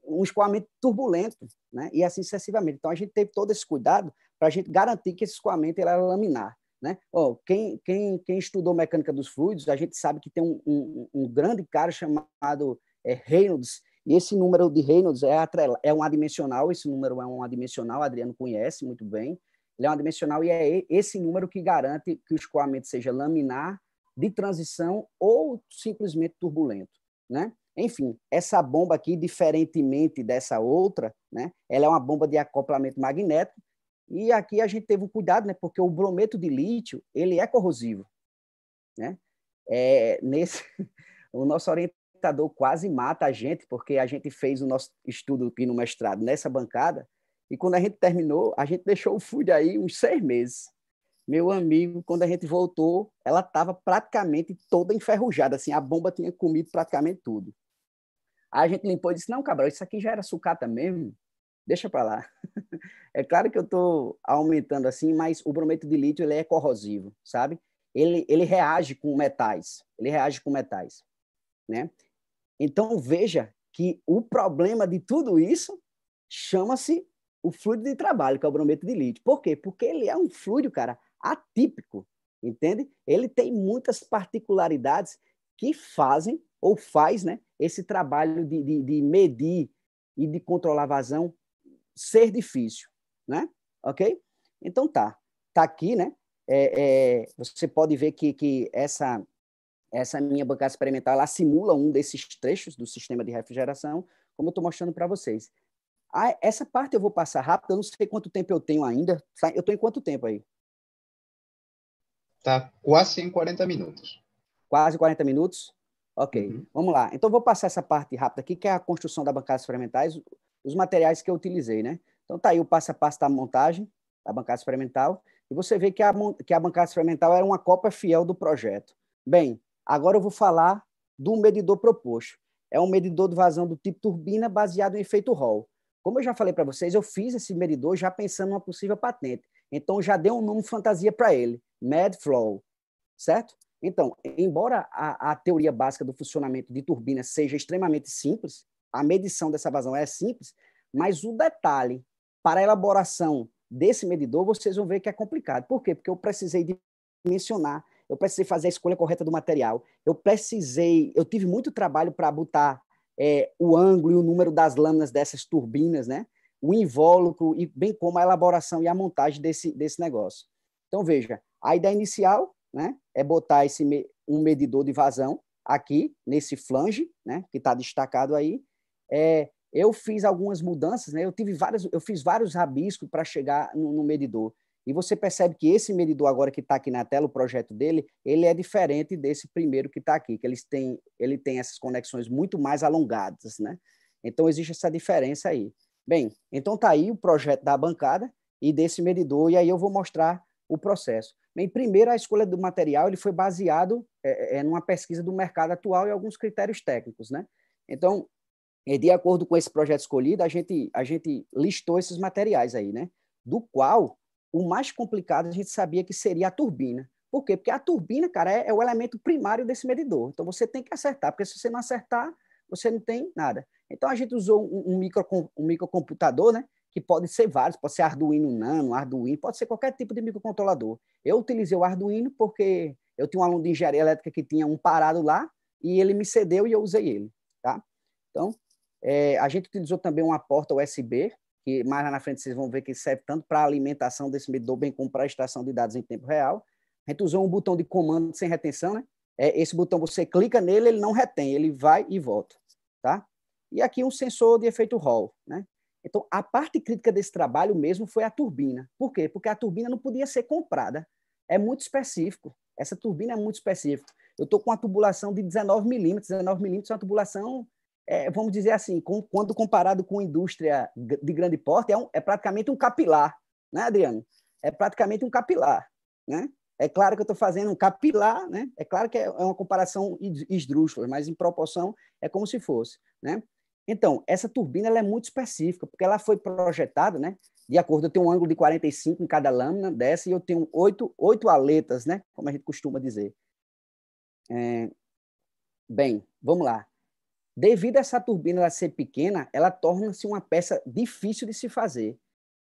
um escoamento turbulento, né? e assim sucessivamente. Então a gente teve todo esse cuidado para a gente garantir que esse escoamento era laminar. Né? Oh, quem, quem, quem estudou mecânica dos fluidos, a gente sabe que tem um, um, um grande cara chamado é, Reynolds, e esse número de Reynolds é, atrela, é um adimensional, esse número é um adimensional, Adriano conhece muito bem, ele é um adimensional e é esse número que garante que o escoamento seja laminar, de transição ou simplesmente turbulento, né? Enfim, essa bomba aqui, diferentemente dessa outra, né, ela é uma bomba de acoplamento magnético e aqui a gente teve o um cuidado, né? Porque o brometo de lítio, ele é corrosivo, né? É, nesse, o nosso orientador quase mata a gente, porque a gente fez o nosso estudo aqui no mestrado nessa bancada, e quando a gente terminou, a gente deixou o FUD aí uns seis meses. Meu amigo, quando a gente voltou, ela estava praticamente toda enferrujada, assim, a bomba tinha comido praticamente tudo. Aí a gente limpou e disse, não, Cabral, isso aqui já era sucata mesmo deixa para lá. é claro que eu estou aumentando assim, mas o brometo de lítio ele é corrosivo, sabe? Ele, ele reage com metais, ele reage com metais, né? Então veja que o problema de tudo isso chama-se o fluido de trabalho, que é o brometo de lítio. Por quê? Porque ele é um fluido, cara, atípico, entende? Ele tem muitas particularidades que fazem ou faz, né, esse trabalho de, de, de medir e de controlar a vazão ser difícil, né? Ok? Então tá, tá aqui, né? É, é, você pode ver que, que essa essa minha bancada experimental ela simula um desses trechos do sistema de refrigeração, como eu estou mostrando para vocês. Ah, essa parte eu vou passar rápido, eu não sei quanto tempo eu tenho ainda. Tá, eu estou em quanto tempo aí? Tá quase em 40 minutos. Quase 40 minutos? Ok, uhum. vamos lá. Então, vou passar essa parte rápida aqui, que é a construção da bancada experimentais os materiais que eu utilizei, né? Então tá aí o passo a passo da montagem da bancada experimental e você vê que a, que a bancada experimental era uma cópia fiel do projeto. Bem, agora eu vou falar do medidor proposto. É um medidor de vazão do tipo turbina baseado em efeito Hall. Como eu já falei para vocês, eu fiz esse medidor já pensando numa possível patente. Então já dei um nome fantasia para ele, MedFlow, certo? Então, embora a, a teoria básica do funcionamento de turbina seja extremamente simples, a medição dessa vazão é simples, mas o detalhe para a elaboração desse medidor, vocês vão ver que é complicado. Por quê? Porque eu precisei dimensionar, eu precisei fazer a escolha correta do material, eu precisei, eu tive muito trabalho para botar é, o ângulo e o número das lâminas dessas turbinas, né? o invólucro, e bem como a elaboração e a montagem desse, desse negócio. Então, veja, a ideia inicial né, é botar esse, um medidor de vazão aqui, nesse flange, né, que está destacado aí, é, eu fiz algumas mudanças, né? Eu tive várias, eu fiz vários rabiscos para chegar no, no, medidor. E você percebe que esse medidor agora que está aqui na tela, o projeto dele, ele é diferente desse primeiro que está aqui, que eles têm, ele tem essas conexões muito mais alongadas, né? Então existe essa diferença aí. Bem, então tá aí o projeto da bancada e desse medidor e aí eu vou mostrar o processo. Bem, primeiro a escolha do material ele foi baseado é, é, é numa pesquisa do mercado atual e alguns critérios técnicos, né? Então é, de acordo com esse projeto escolhido, a gente, a gente listou esses materiais aí, né? Do qual o mais complicado a gente sabia que seria a turbina. Por quê? Porque a turbina, cara, é, é o elemento primário desse medidor. Então você tem que acertar, porque se você não acertar, você não tem nada. Então a gente usou um, um, micro, um microcomputador, né? Que pode ser vários, pode ser Arduino Nano, Arduino, pode ser qualquer tipo de microcontrolador. Eu utilizei o Arduino porque eu tinha um aluno de engenharia elétrica que tinha um parado lá e ele me cedeu e eu usei ele, tá? Então, é, a gente utilizou também uma porta USB, que mais lá na frente vocês vão ver que serve tanto para alimentação desse medidor, bem como para extração de dados em tempo real. A gente usou um botão de comando sem retenção, né? É, esse botão você clica nele, ele não retém, ele vai e volta, tá? E aqui um sensor de efeito Hall, né? Então, a parte crítica desse trabalho mesmo foi a turbina. Por quê? Porque a turbina não podia ser comprada. É muito específico. Essa turbina é muito específica. Eu estou com uma tubulação de 19 milímetros. 19 milímetros é uma tubulação é, vamos dizer assim, com, quando comparado com indústria de grande porte, é, um, é praticamente um capilar, né, Adriano? É praticamente um capilar, né? É claro que eu estou fazendo um capilar, né? É claro que é, é uma comparação esdrúxula, mas em proporção é como se fosse, né? Então, essa turbina ela é muito específica, porque ela foi projetada, né? De acordo, eu tenho um ângulo de 45 em cada lâmina dessa e eu tenho oito, oito aletas, né? Como a gente costuma dizer. É... Bem, vamos lá. Devido a essa turbina ela ser pequena, ela torna-se uma peça difícil de se fazer.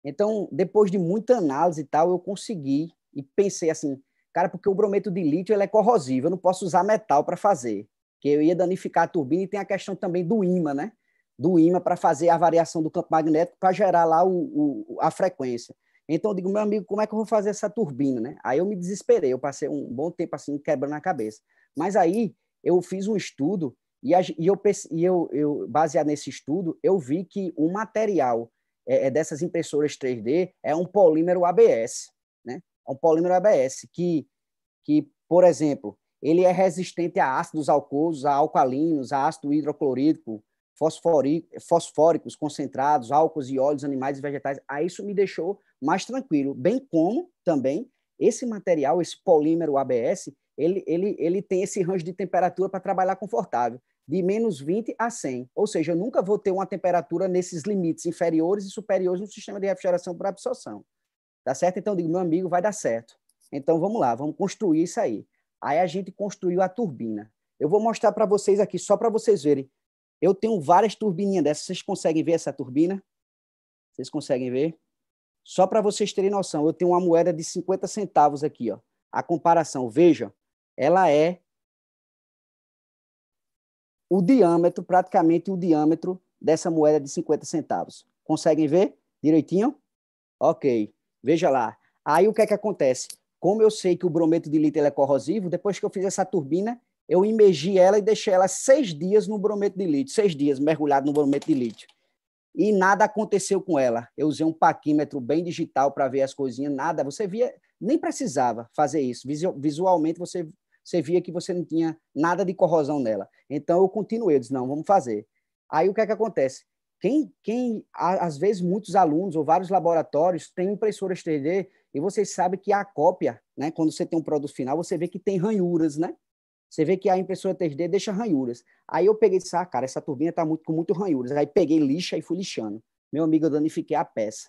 Então, depois de muita análise e tal, eu consegui e pensei assim, cara, porque o brometo de lítio ele é corrosivo, eu não posso usar metal para fazer, que eu ia danificar a turbina e tem a questão também do imã, né? Do imã para fazer a variação do campo magnético para gerar lá o, o, a frequência. Então eu digo, meu amigo, como é que eu vou fazer essa turbina, né? Aí eu me desesperei, eu passei um bom tempo assim quebrando a cabeça. Mas aí eu fiz um estudo e, a, e, eu, e eu, eu, baseado nesse estudo, eu vi que o material é, é, dessas impressoras 3D é um polímero ABS, né? É um polímero ABS que, que, por exemplo, ele é resistente a ácidos alcosos, a alcalinos, a ácido hidroclorídrico, fosfóricos concentrados, álcools e óleos animais e vegetais. Aí isso me deixou mais tranquilo, bem como também esse material, esse polímero ABS, ele, ele, ele tem esse range de temperatura para trabalhar confortável de menos 20 a 100. Ou seja, eu nunca vou ter uma temperatura nesses limites inferiores e superiores no sistema de refrigeração por absorção. Tá certo? Então, eu digo, meu amigo, vai dar certo. Então, vamos lá, vamos construir isso aí. Aí a gente construiu a turbina. Eu vou mostrar para vocês aqui, só para vocês verem. Eu tenho várias turbininhas dessas. Vocês conseguem ver essa turbina? Vocês conseguem ver? Só para vocês terem noção, eu tenho uma moeda de 50 centavos aqui. Ó. A comparação, veja, ela é o diâmetro, praticamente o diâmetro dessa moeda de 50 centavos. Conseguem ver direitinho? Ok, veja lá. Aí o que é que acontece? Como eu sei que o brometo de lítio é corrosivo, depois que eu fiz essa turbina, eu imergi ela e deixei ela seis dias no brometo de lítio, seis dias mergulhado no brometo de lítio. E nada aconteceu com ela. Eu usei um paquímetro bem digital para ver as coisinhas, nada. Você via, nem precisava fazer isso. Visualmente você você via que você não tinha nada de corrosão nela. Então eu continuei, eu disse, não, vamos fazer. Aí o que é que acontece? Quem, quem às vezes muitos alunos ou vários laboratórios têm impressoras 3D e vocês sabem que a cópia, né, quando você tem um produto final, você vê que tem ranhuras, né? Você vê que a impressora 3D deixa ranhuras. Aí eu peguei e disse, ah, cara, essa turbina está muito, com muito ranhuras. Aí peguei lixa e fui lixando. Meu amigo, eu danifiquei a peça.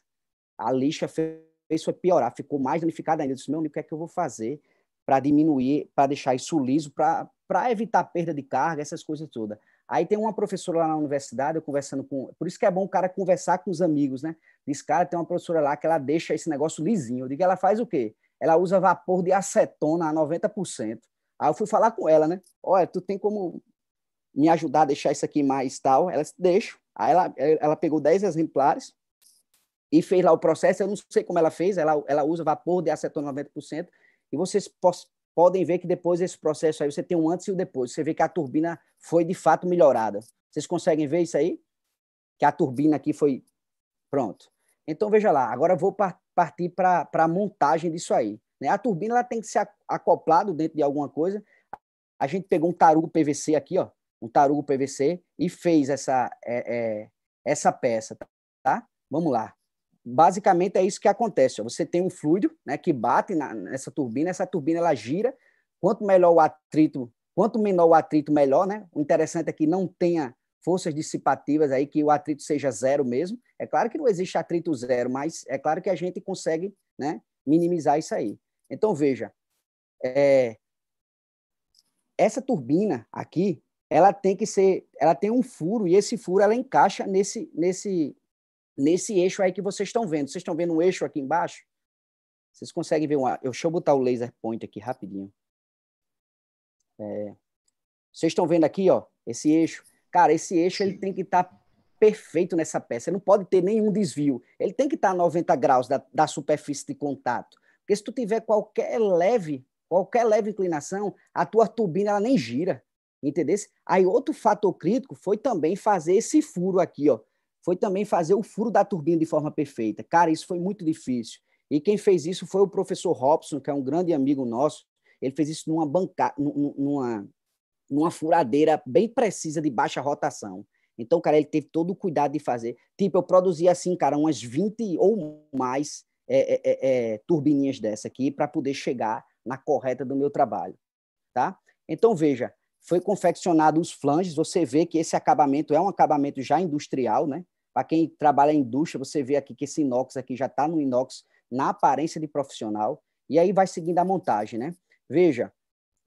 A lixa fez, fez foi piorar, ficou mais danificada ainda. Eu disse, meu amigo, o que é que eu vou fazer? para diminuir, para deixar isso liso, para evitar perda de carga, essas coisas todas. Aí tem uma professora lá na universidade, eu conversando com. Por isso que é bom o cara conversar com os amigos, né? Diz, cara, tem uma professora lá que ela deixa esse negócio lisinho. Eu digo, ela faz o quê? Ela usa vapor de acetona a 90%. Aí eu fui falar com ela, né? Olha, tu tem como me ajudar a deixar isso aqui mais tal? Ela disse, deixo. Aí ela, ela pegou 10 exemplares e fez lá o processo. Eu não sei como ela fez, ela, ela usa vapor de acetona 90% e vocês podem ver que depois desse processo aí, você tem um antes e o um depois. Você vê que a turbina foi de fato melhorada. Vocês conseguem ver isso aí? Que a turbina aqui foi. Pronto. Então, veja lá, agora eu vou partir para a montagem disso aí. Né? A turbina ela tem que ser acoplada dentro de alguma coisa. A gente pegou um tarugo PVC aqui, ó, um tarugo PVC, e fez essa, é, é, essa peça. Tá? Vamos lá basicamente é isso que acontece. Ó. Você tem um fluido né, que bate na, nessa turbina, essa turbina ela gira. Quanto melhor o atrito, quanto menor o atrito, melhor, né? O interessante é que não tenha forças dissipativas aí, que o atrito seja zero mesmo. É claro que não existe atrito zero, mas é claro que a gente consegue né, minimizar isso aí. Então, veja, é, essa turbina aqui, ela tem que ser, ela tem um furo e esse furo ela encaixa nesse nesse nesse eixo aí que vocês estão vendo. Vocês estão vendo um eixo aqui embaixo? Vocês conseguem ver? um Eu, deixa eu botar o laser point aqui rapidinho. É... Vocês estão vendo aqui, ó, esse eixo. Cara, esse eixo ele tem que estar tá perfeito nessa peça. Ele não pode ter nenhum desvio. Ele tem que estar tá a 90 graus da, da superfície de contato. Porque se tu tiver qualquer leve, qualquer leve inclinação, a tua turbina ela nem gira. Entendeu? Aí outro fator crítico foi também fazer esse furo aqui, ó, foi também fazer o furo da turbina de forma perfeita. Cara, isso foi muito difícil. E quem fez isso foi o professor Robson, que é um grande amigo nosso. Ele fez isso numa bancada, numa, numa furadeira bem precisa de baixa rotação. Então, cara, ele teve todo o cuidado de fazer. Tipo, eu produzi assim, cara, umas 20 ou mais é, é, é, é, turbininhas dessa aqui para poder chegar na correta do meu trabalho, tá? Então, veja, foi confeccionado os flanges, você vê que esse acabamento é um acabamento já industrial, né? Para quem trabalha em indústria, você vê aqui que esse inox aqui já está no inox na aparência de profissional, e aí vai seguindo a montagem, né? Veja,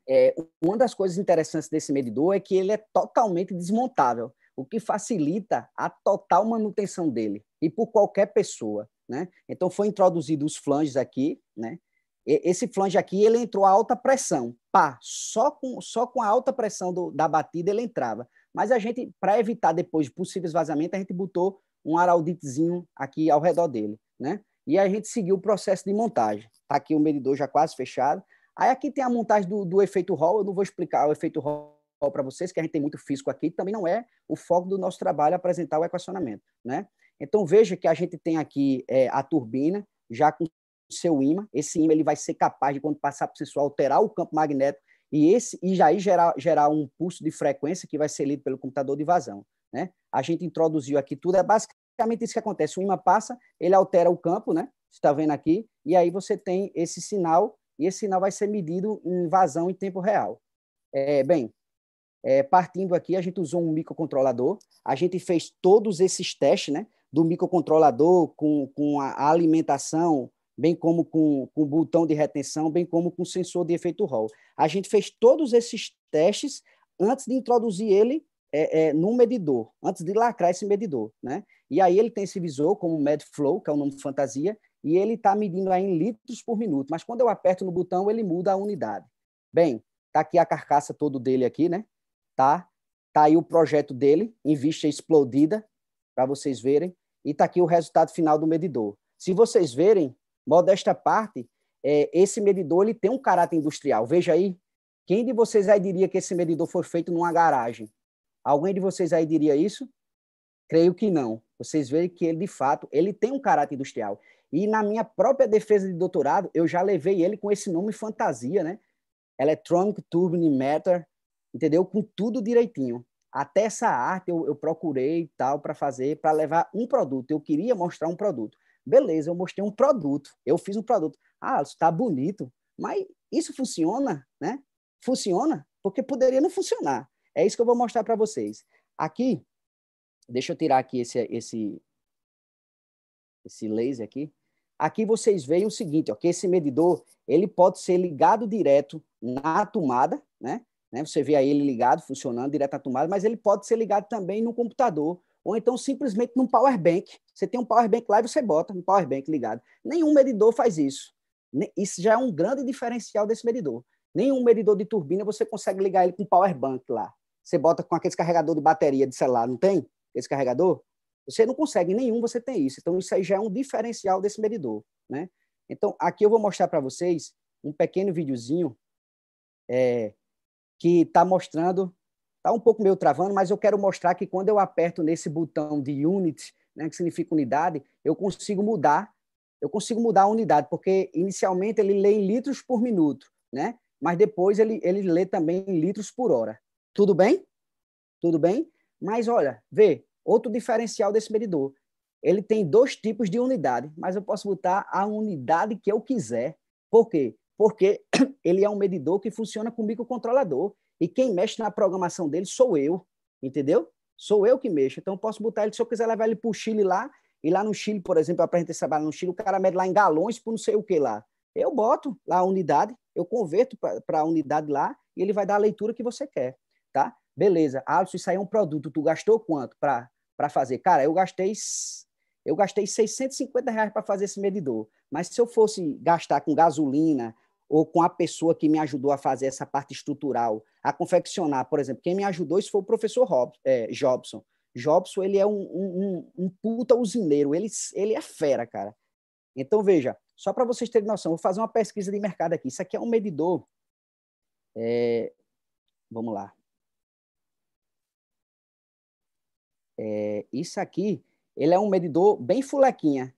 é, uma das coisas interessantes desse medidor é que ele é totalmente desmontável, o que facilita a total manutenção dele, e por qualquer pessoa, né? Então, foi introduzido os flanges aqui, né? Esse flange aqui, ele entrou a alta pressão, pá, só com, só com a alta pressão do, da batida ele entrava. Mas a gente, para evitar depois possíveis vazamentos, a gente botou um arauditezinho aqui ao redor dele, né? E a gente seguiu o processo de montagem. Está aqui o medidor já quase fechado. Aí aqui tem a montagem do, do efeito Hall, eu não vou explicar o efeito Hall para vocês, que a gente tem muito físico aqui, também não é o foco do nosso trabalho apresentar o equacionamento, né? Então veja que a gente tem aqui é, a turbina já com seu ímã. Esse ímã ele vai ser capaz de, quando passar por si só, alterar o campo magnético e esse e já aí gerar, gerar um pulso de frequência que vai ser lido pelo computador de vazão. Né? A gente introduziu aqui tudo, é basicamente isso que acontece. O imã passa, ele altera o campo, né? Você está vendo aqui, e aí você tem esse sinal, e esse sinal vai ser medido em vazão em tempo real. É, bem, é, partindo aqui, a gente usou um microcontrolador, a gente fez todos esses testes, né? Do microcontrolador com, com a alimentação, bem como com, com botão de retenção, bem como com sensor de efeito Hall. A gente fez todos esses testes antes de introduzir ele é, é, medidor, antes de lacrar esse medidor, né? E aí ele tem esse visor como MedFlow, que é o nome de fantasia, e ele está medindo aí em litros por minuto, mas quando eu aperto no botão, ele muda a unidade. Bem, tá aqui a carcaça todo dele aqui, né? Tá, tá aí o projeto dele, em vista explodida, para vocês verem, e tá aqui o resultado final do medidor. Se vocês verem, modesta parte, é, esse medidor ele tem um caráter industrial. Veja aí, quem de vocês aí diria que esse medidor foi feito numa garagem? Alguém de vocês aí diria isso? Creio que não. Vocês veem que ele, de fato, ele tem um caráter industrial. E na minha própria defesa de doutorado, eu já levei ele com esse nome fantasia, né? Electronic Turbine Matter, entendeu? Com tudo direitinho. Até essa arte eu, eu procurei tal para fazer, para levar um produto. Eu queria mostrar um produto. Beleza, eu mostrei um produto, eu fiz um produto. Ah, está bonito, mas isso funciona, né? Funciona, porque poderia não funcionar. É isso que eu vou mostrar para vocês. Aqui, deixa eu tirar aqui esse, esse, esse laser aqui. Aqui vocês veem o seguinte, ó, que esse medidor ele pode ser ligado direto na tomada, né? né você vê aí ele ligado, funcionando direto na tomada, mas ele pode ser ligado também no computador ou então simplesmente num power bank. Você tem um power bank lá e você bota um power bank ligado. Nenhum medidor faz isso. Isso já é um grande diferencial desse medidor. Nenhum medidor de turbina você consegue ligar ele com power bank lá. Você bota com aquele carregador de bateria de celular, não tem? Esse carregador? Você não consegue nenhum, você tem isso. Então, isso aí já é um diferencial desse medidor, né? Então, aqui eu vou mostrar para vocês um pequeno videozinho é, que está mostrando Está um pouco meio travando, mas eu quero mostrar que quando eu aperto nesse botão de unit, né, que significa unidade, eu consigo mudar, eu consigo mudar a unidade, porque inicialmente ele lê em litros por minuto, né? mas depois ele, ele lê também em litros por hora. Tudo bem? Tudo bem? Mas olha, vê, outro diferencial desse medidor. Ele tem dois tipos de unidade, mas eu posso botar a unidade que eu quiser. Por quê? Porque ele é um medidor que funciona com microcontrolador. E quem mexe na programação dele sou eu, entendeu? Sou eu que mexo. Então, eu posso botar ele, se eu quiser levar ele para o Chile lá, e lá no Chile, por exemplo, eu apresentei esse trabalho no Chile, o cara mede lá em galões por não sei o que lá. Eu boto lá a unidade, eu converto para a unidade lá, e ele vai dar a leitura que você quer, tá? Beleza. Alisson, isso aí é um produto. Tu gastou quanto para fazer? Cara, eu gastei eu gastei 650 reais para fazer esse medidor. Mas se eu fosse gastar com gasolina, ou com a pessoa que me ajudou a fazer essa parte estrutural, a confeccionar, por exemplo, quem me ajudou isso foi o professor Rob, é, Jobson. Jobson, ele é um, um, um, puta usineiro, ele, ele é fera, cara. Então, veja, só para vocês terem noção, vou fazer uma pesquisa de mercado aqui. Isso aqui é um medidor. É, vamos lá. É, isso aqui, ele é um medidor bem fulequinha.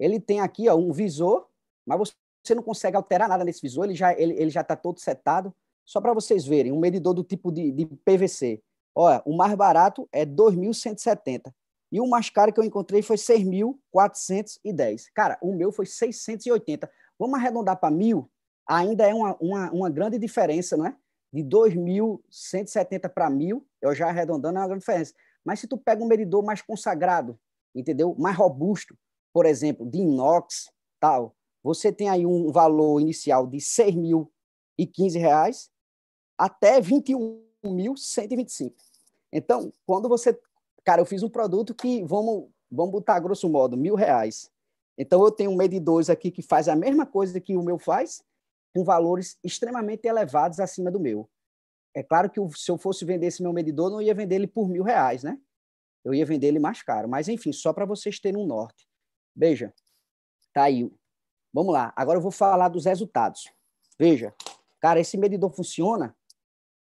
Ele tem aqui ó, um visor, mas você você não consegue alterar nada nesse visor, ele já está ele, ele já está todo setado. Só para vocês verem, um medidor do tipo de, de PVC. Olha, o mais barato é 2.170. E o mais caro que eu encontrei foi 6.410. Cara, o meu foi 680. Vamos arredondar para mil? Ainda é uma, uma, uma grande diferença, não é? De 2.170 para mil, eu já arredondando, é uma grande diferença. Mas se tu pega um medidor mais consagrado, entendeu? Mais robusto, por exemplo, de inox, tal, você tem aí um valor inicial de R$ 6.015 até R$ 21.125. Então, quando você. Cara, eu fiz um produto que, vamos, vamos botar grosso modo, mil reais. Então, eu tenho um medidores aqui que faz a mesma coisa que o meu faz, com valores extremamente elevados acima do meu. É claro que se eu fosse vender esse meu medidor, não ia vender ele por mil reais, né? Eu ia vender ele mais caro. Mas, enfim, só para vocês terem um norte. Veja, tá aí Vamos lá, agora eu vou falar dos resultados. Veja, cara, esse medidor funciona?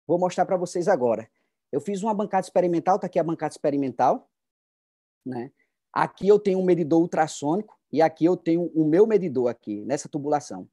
Vou mostrar para vocês agora. Eu fiz uma bancada experimental, tá aqui a bancada experimental, né? Aqui eu tenho um medidor ultrassônico e aqui eu tenho o meu medidor aqui, nessa tubulação.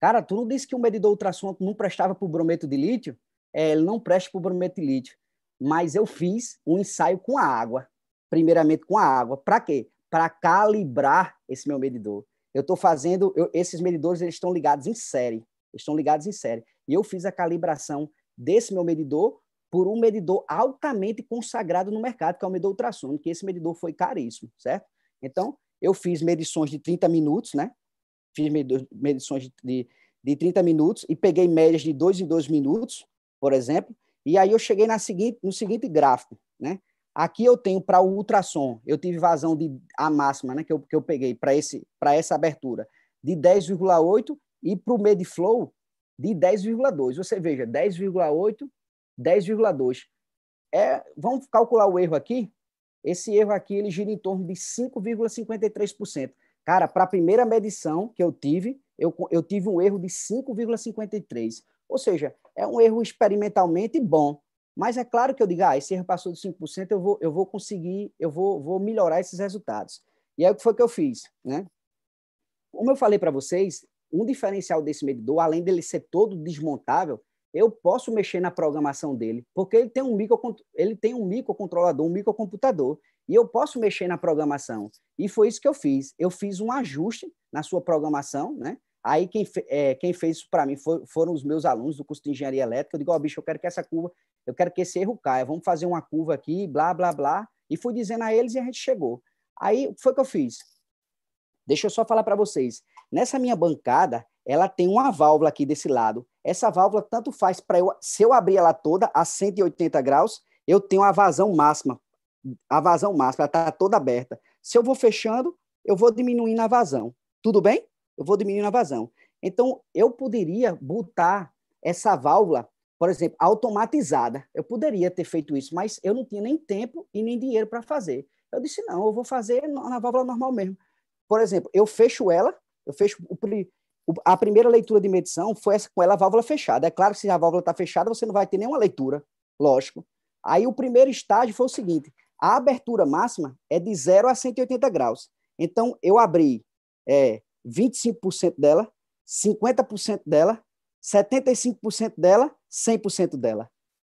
Cara, tu não disse que o medidor ultrassônico não prestava para o brometo de lítio? É, ele não presta para o brometo de lítio. Mas eu fiz um ensaio com a água, primeiramente com a água. Para quê? Para calibrar esse meu medidor eu estou fazendo, eu, esses medidores eles estão ligados em série, estão ligados em série. E eu fiz a calibração desse meu medidor por um medidor altamente consagrado no mercado, que é o medidor ultrassônico, que esse medidor foi caríssimo, certo? Então, eu fiz medições de 30 minutos, né? Fiz medições de, de 30 minutos e peguei médias de 2 em 2 minutos, por exemplo, e aí eu cheguei na seguinte, no seguinte gráfico, né? Aqui eu tenho para o ultrassom, eu tive vazão de a máxima, né, que eu, que eu peguei para esse para essa abertura de 10,8 e para o Mediflow de 10,2. Você veja, 10,8, 10,2. É, vamos calcular o erro aqui? Esse erro aqui ele gira em torno de 5,53%. Cara, para a primeira medição que eu tive, eu, eu tive um erro de 5,53%. Ou seja, é um erro experimentalmente bom. Mas é claro que eu digo, ah, esse erro passou de 5%, eu vou, eu vou conseguir, eu vou, vou melhorar esses resultados. E aí, o que foi que eu fiz? Né? Como eu falei para vocês, um diferencial desse medidor, além dele ser todo desmontável, eu posso mexer na programação dele, porque ele tem um, micro, ele tem um microcontrolador, um microcomputador, e eu posso mexer na programação. E foi isso que eu fiz. Eu fiz um ajuste na sua programação, né? Aí quem, é, quem fez isso para mim foi, foram os meus alunos do curso de Engenharia Elétrica. Eu digo, ó, oh, bicho, eu quero que essa curva eu quero que esse erro caia, vamos fazer uma curva aqui, blá, blá, blá. E fui dizendo a eles e a gente chegou. Aí, o que foi que eu fiz? Deixa eu só falar para vocês. Nessa minha bancada, ela tem uma válvula aqui desse lado. Essa válvula tanto faz para eu, se eu abrir ela toda a 180 graus, eu tenho a vazão máxima. A vazão máxima, ela está toda aberta. Se eu vou fechando, eu vou diminuindo a vazão. Tudo bem? Eu vou diminuindo a vazão. Então, eu poderia botar essa válvula por exemplo, automatizada. Eu poderia ter feito isso, mas eu não tinha nem tempo e nem dinheiro para fazer. Eu disse, não, eu vou fazer na válvula normal mesmo. Por exemplo, eu fecho ela, eu fecho o, a primeira leitura de medição foi essa, com ela a válvula fechada. É claro que se a válvula está fechada, você não vai ter nenhuma leitura, lógico. Aí o primeiro estágio foi o seguinte, a abertura máxima é de 0 a 180 graus. Então, eu abri é, 25% dela, 50% dela, 75% dela 100% dela.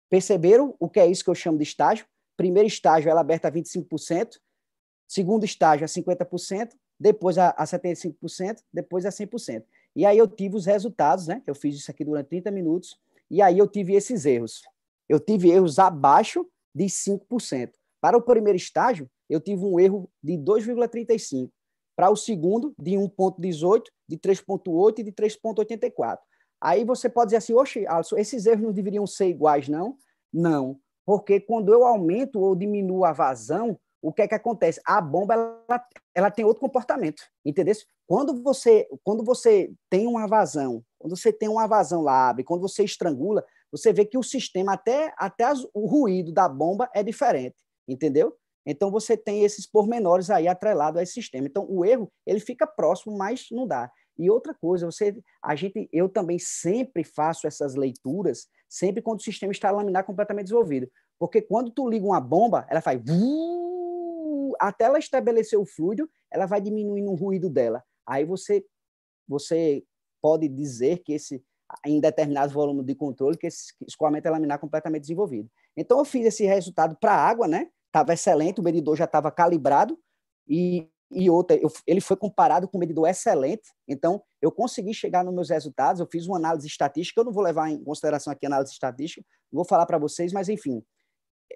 Perceberam o que é isso que eu chamo de estágio? Primeiro estágio, ela é aberta a 25%, segundo estágio a 50%, depois a, a 75%, depois a 100%. E aí eu tive os resultados, né? Eu fiz isso aqui durante 30 minutos, e aí eu tive esses erros. Eu tive erros abaixo de 5%. Para o primeiro estágio, eu tive um erro de 2,35. Para o segundo, de 1,18, de 3,8 e de 3,84. Aí você pode dizer assim, oxe, Alisson, esses erros não deveriam ser iguais, não? Não, porque quando eu aumento ou diminuo a vazão, o que é que acontece? A bomba ela, ela tem outro comportamento, entendeu? Quando você, quando você tem uma vazão, quando você tem uma vazão lá abre, quando você estrangula, você vê que o sistema até até as, o ruído da bomba é diferente, entendeu? Então você tem esses pormenores aí atrelado a esse sistema. Então o erro ele fica próximo, mas não dá. E outra coisa, você, a gente, eu também sempre faço essas leituras, sempre quando o sistema está laminar completamente desenvolvido. Porque quando tu liga uma bomba, ela faz até ela estabelecer o fluido, ela vai diminuindo o ruído dela. Aí você você pode dizer que esse em determinado volume de controle que esse escoamento é laminar completamente desenvolvido. Então eu fiz esse resultado para a água, né? Tava excelente, o medidor já estava calibrado e e outra, eu, ele foi comparado com um medidor excelente, então eu consegui chegar nos meus resultados, eu fiz uma análise estatística, eu não vou levar em consideração aqui a análise estatística, vou falar para vocês, mas enfim.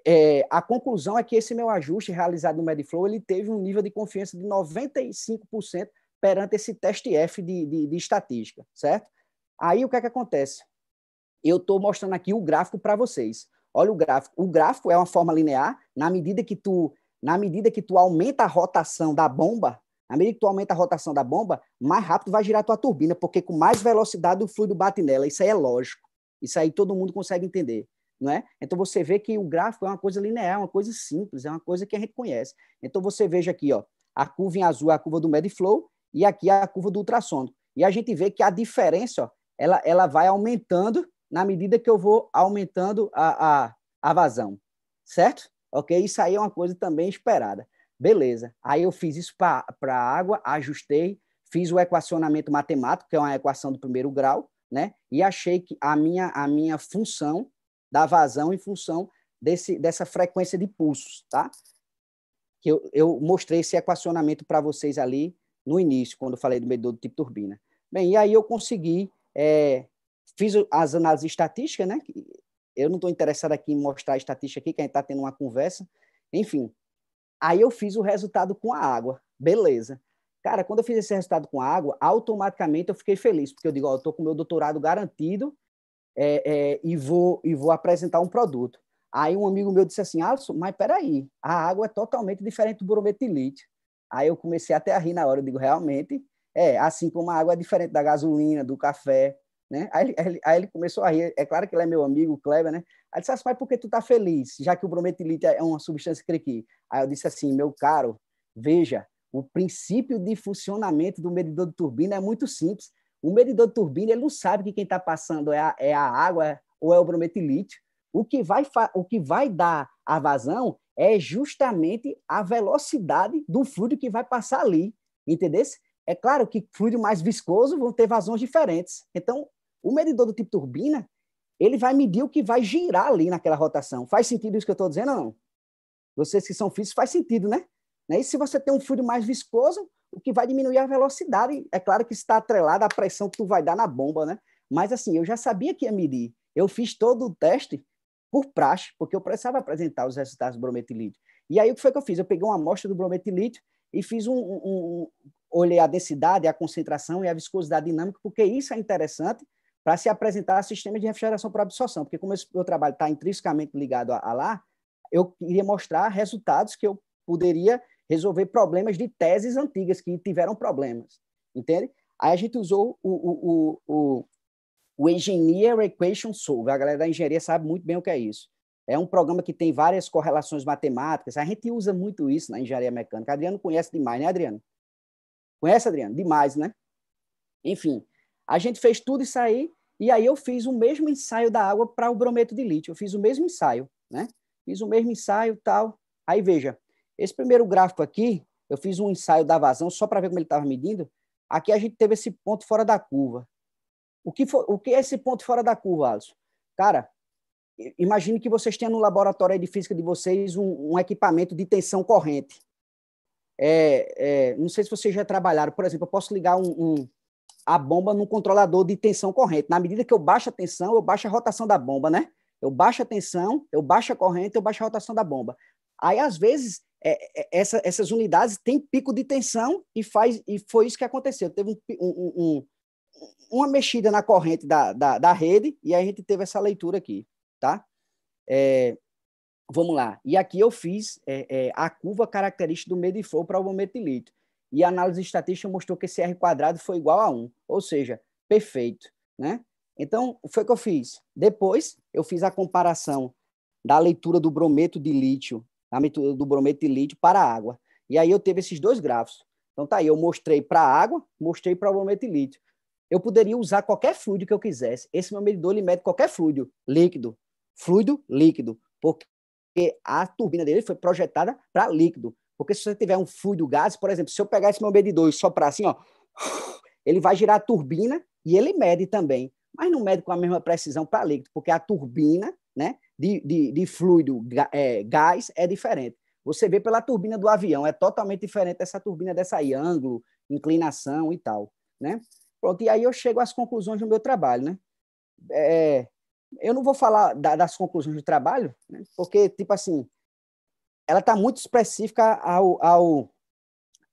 É, a conclusão é que esse meu ajuste realizado no Mediflow, ele teve um nível de confiança de 95% perante esse teste F de, de, de estatística, certo? Aí o que é que acontece? Eu estou mostrando aqui o gráfico para vocês. Olha o gráfico. O gráfico é uma forma linear, na medida que tu na medida que tu aumenta a rotação da bomba, na medida que tu aumenta a rotação da bomba, mais rápido vai girar tua turbina, porque com mais velocidade o fluido bate nela. Isso aí é lógico. Isso aí todo mundo consegue entender. Não é? Então você vê que o gráfico é uma coisa linear, é uma coisa simples, é uma coisa que a gente conhece. Então você veja aqui, ó, a curva em azul é a curva do Mediflow e aqui é a curva do ultrassônico. E a gente vê que a diferença ó, ela, ela vai aumentando na medida que eu vou aumentando a, a, a vazão, certo? ok? Isso aí é uma coisa também esperada. Beleza. Aí eu fiz isso para a água, ajustei, fiz o equacionamento matemático, que é uma equação do primeiro grau, né? E achei que a minha, a minha função da vazão em função desse, dessa frequência de pulsos, tá? Que eu, eu mostrei esse equacionamento para vocês ali no início, quando eu falei do medidor do tipo turbina. Bem, e aí eu consegui, é, fiz as análises estatísticas, né? eu não estou interessado aqui em mostrar a estatística aqui, que a gente está tendo uma conversa. Enfim, aí eu fiz o resultado com a água. Beleza. Cara, quando eu fiz esse resultado com a água, automaticamente eu fiquei feliz, porque eu digo, ó, eu estou com meu doutorado garantido é, é, e, vou, e vou apresentar um produto. Aí um amigo meu disse assim, Alisson, mas peraí, a água é totalmente diferente do brometilite. Aí eu comecei até a rir na hora, eu digo, realmente, é, assim como a água é diferente da gasolina, do café, né? Aí, aí, aí, ele começou a rir. É claro que ele é meu amigo, o Kleber, né? Aí disse assim, mas por que tu tá feliz, já que o brometilite é uma substância crequi? Aí eu disse assim, meu caro, veja, o princípio de funcionamento do medidor de turbina é muito simples. O medidor de turbina ele não sabe que quem está passando é a, é a água ou é o brometilite. O que, vai o que vai dar a vazão é justamente a velocidade do fluido que vai passar ali, entendeu? É claro que fluido mais viscoso vão ter vazões diferentes. Então, o medidor do tipo turbina, ele vai medir o que vai girar ali naquela rotação. Faz sentido isso que eu estou dizendo ou não? Vocês que são físicos, faz sentido, né? né? E se você tem um fluido mais viscoso, o que vai diminuir a velocidade. É claro que está atrelado à pressão que tu vai dar na bomba, né? Mas assim, eu já sabia que ia medir. Eu fiz todo o teste por praxe, porque eu precisava apresentar os resultados do brometilite. E aí o que foi que eu fiz? Eu peguei uma amostra do brometilite e fiz um, um, um olhei a densidade, a concentração e a viscosidade dinâmica, porque isso é interessante para se apresentar a sistema de refrigeração por absorção, porque como esse meu trabalho está intrinsecamente ligado a, a, lá, eu queria mostrar resultados que eu poderia resolver problemas de teses antigas que tiveram problemas, entende? Aí a gente usou o, o, o, o, o Engineer Equation Solve, a galera da engenharia sabe muito bem o que é isso. É um programa que tem várias correlações matemáticas, a gente usa muito isso na engenharia mecânica. Adriano conhece demais, né, Adriano? Conhece, Adriano? Demais, né? Enfim, a gente fez tudo isso aí, e aí eu fiz o mesmo ensaio da água para o brometo de lítio. Eu fiz o mesmo ensaio, né? Fiz o mesmo ensaio tal. Aí veja, esse primeiro gráfico aqui, eu fiz um ensaio da vazão só para ver como ele estava medindo. Aqui a gente teve esse ponto fora da curva. O que, for, o que é esse ponto fora da curva, Alisson? Cara, imagine que vocês tenham no laboratório de física de vocês um, um equipamento de tensão corrente. É, é, não sei se vocês já trabalharam, por exemplo, eu posso ligar um, um, a bomba num controlador de tensão corrente. Na medida que eu baixo a tensão, eu baixo a rotação da bomba, né? Eu baixo a tensão, eu baixo a corrente, eu baixo a rotação da bomba. Aí, às vezes, é, é essa, essas unidades têm pico de tensão e, faz, e foi isso que aconteceu. Teve um, um, um, uma mexida na corrente da, da, da rede e a gente teve essa leitura aqui, tá? É, vamos lá. E aqui eu fiz é, é a curva característica do meio de flow para o momento de litro. E a análise estatística mostrou que esse R quadrado foi igual a 1, ou seja, perfeito, né? Então, foi o é que eu fiz. Depois, eu fiz a comparação da leitura do brometo de lítio, da leitura do brometo de lítio para a água. E aí eu teve esses dois grafos. Então tá aí, eu mostrei para a água, mostrei para o brometo de lítio. Eu poderia usar qualquer fluido que eu quisesse. Esse meu medidor ele mede qualquer fluido, líquido, fluido líquido, porque a turbina dele foi projetada para líquido. Porque se você tiver um fluido gás, por exemplo, se eu pegar esse meu medidor e soprar assim, ó, ele vai girar a turbina e ele mede também, mas não mede com a mesma precisão para líquido, porque a turbina né, de, de, de fluido é, gás é diferente. Você vê pela turbina do avião, é totalmente diferente dessa turbina dessa aí, ângulo, inclinação e tal. Né? Pronto, e aí eu chego às conclusões do meu trabalho. Né? É, eu não vou falar da, das conclusões do trabalho, né? porque, tipo assim, ela está muito específica ao, ao,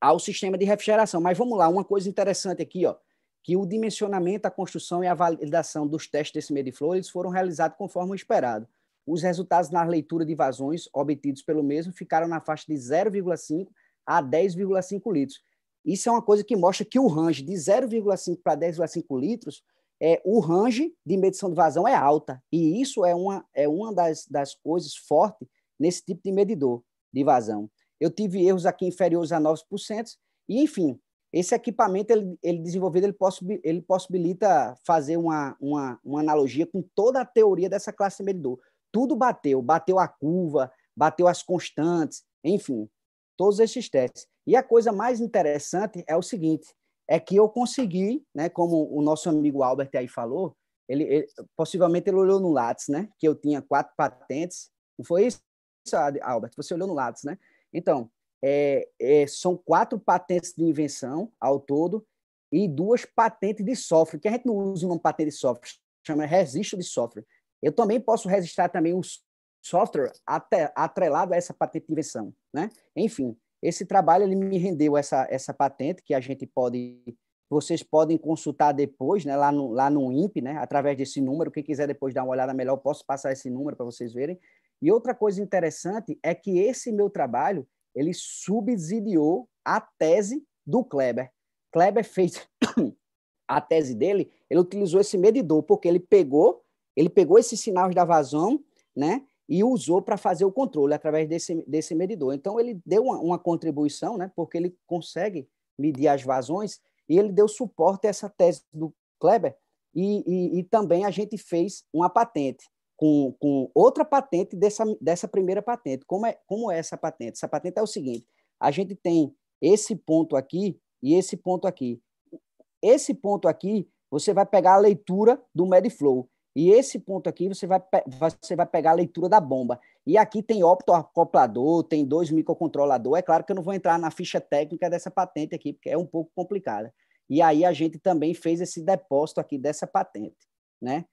ao sistema de refrigeração. Mas vamos lá, uma coisa interessante aqui, ó, que o dimensionamento, a construção e a validação dos testes desse mediflow, eles foram realizados conforme o esperado. Os resultados na leitura de vazões obtidos pelo mesmo ficaram na faixa de 0,5 a 10,5 litros. Isso é uma coisa que mostra que o range de 0,5 para 10,5 litros, é, o range de medição de vazão é alta. E isso é uma, é uma das, das coisas fortes nesse tipo de medidor de vazão. Eu tive erros aqui inferiores a 9%, e enfim, esse equipamento ele, ele desenvolvido ele, ele possibilita fazer uma, uma, uma analogia com toda a teoria dessa classe medidor. Tudo bateu, bateu a curva, bateu as constantes, enfim, todos esses testes. E a coisa mais interessante é o seguinte, é que eu consegui, né, como o nosso amigo Albert aí falou, ele, ele possivelmente ele olhou no Lattes, né, que eu tinha quatro patentes, não foi isso? Albert, você olhou no Lattes, né? Então, é, é, são quatro patentes de invenção ao todo e duas patentes de software, que a gente não usa o patente de software, chama registro de software. Eu também posso registrar também o software atrelado a essa patente de invenção, né? Enfim, esse trabalho ele me rendeu essa, essa patente que a gente pode vocês podem consultar depois, né, lá no lá no INPE, né, através desse número, quem quiser depois dar uma olhada melhor, eu posso passar esse número para vocês verem. E outra coisa interessante é que esse meu trabalho, ele subsidiou a tese do Kleber. Kleber fez a tese dele, ele utilizou esse medidor, porque ele pegou, ele pegou esses sinais da vazão, né? E usou para fazer o controle através desse, desse medidor. Então, ele deu uma, uma contribuição, né? Porque ele consegue medir as vazões e ele deu suporte a essa tese do Kleber. E, e, e também a gente fez uma patente com, com outra patente dessa, dessa primeira patente. Como é, como é essa patente? Essa patente é o seguinte: a gente tem esse ponto aqui e esse ponto aqui. Esse ponto aqui, você vai pegar a leitura do Mediflow. E esse ponto aqui, você vai, você vai pegar a leitura da bomba. E aqui tem optoacoplador, tem dois microcontrolador. É claro que eu não vou entrar na ficha técnica dessa patente aqui, porque é um pouco complicada. E aí a gente também fez esse depósito aqui dessa patente, né?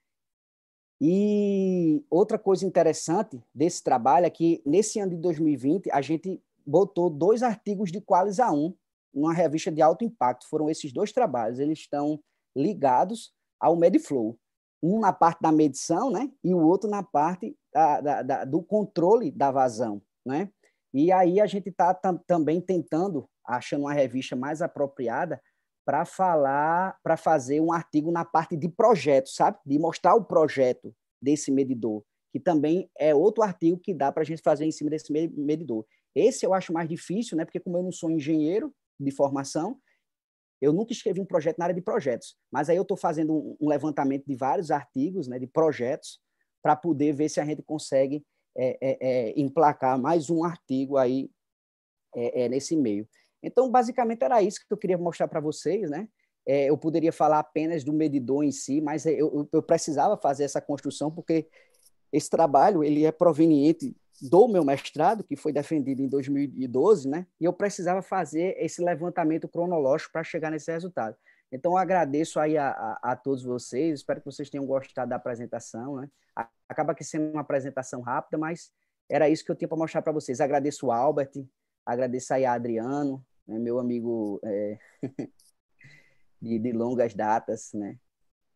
E outra coisa interessante desse trabalho é que, nesse ano de 2020, a gente botou dois artigos de Qualis A1 numa revista de alto impacto. Foram esses dois trabalhos, eles estão ligados ao Mediflow Um na parte da medição, né? E o outro na parte da, da, da, do controle da vazão, né? E aí a gente está tam, também tentando, achando uma revista mais apropriada, para falar, para fazer um artigo na parte de projeto, sabe? De mostrar o projeto desse medidor, que também é outro artigo que dá para a gente fazer em cima desse medidor. Esse eu acho mais difícil, né? Porque como eu não sou engenheiro de formação, eu nunca escrevi um projeto na área de projetos, mas aí eu estou fazendo um, levantamento de vários artigos, né, de projetos, para poder ver se a gente consegue é, é, é, emplacar mais um artigo aí é, é, nesse meio. Então, basicamente, era isso que eu queria mostrar para vocês, né? É, eu poderia falar apenas do medidor em si, mas é, eu, eu, precisava fazer essa construção porque esse trabalho ele é proveniente do meu mestrado, que foi defendido em 2012, né? E eu precisava fazer esse levantamento cronológico para chegar nesse resultado. Então, agradeço aí a, a, a, todos vocês, espero que vocês tenham gostado da apresentação, né? Acaba que sendo uma apresentação rápida, mas era isso que eu tinha para mostrar para vocês. Agradeço o Albert, Agradeço aí a Adriano, né, meu amigo é, de, de, longas datas, né?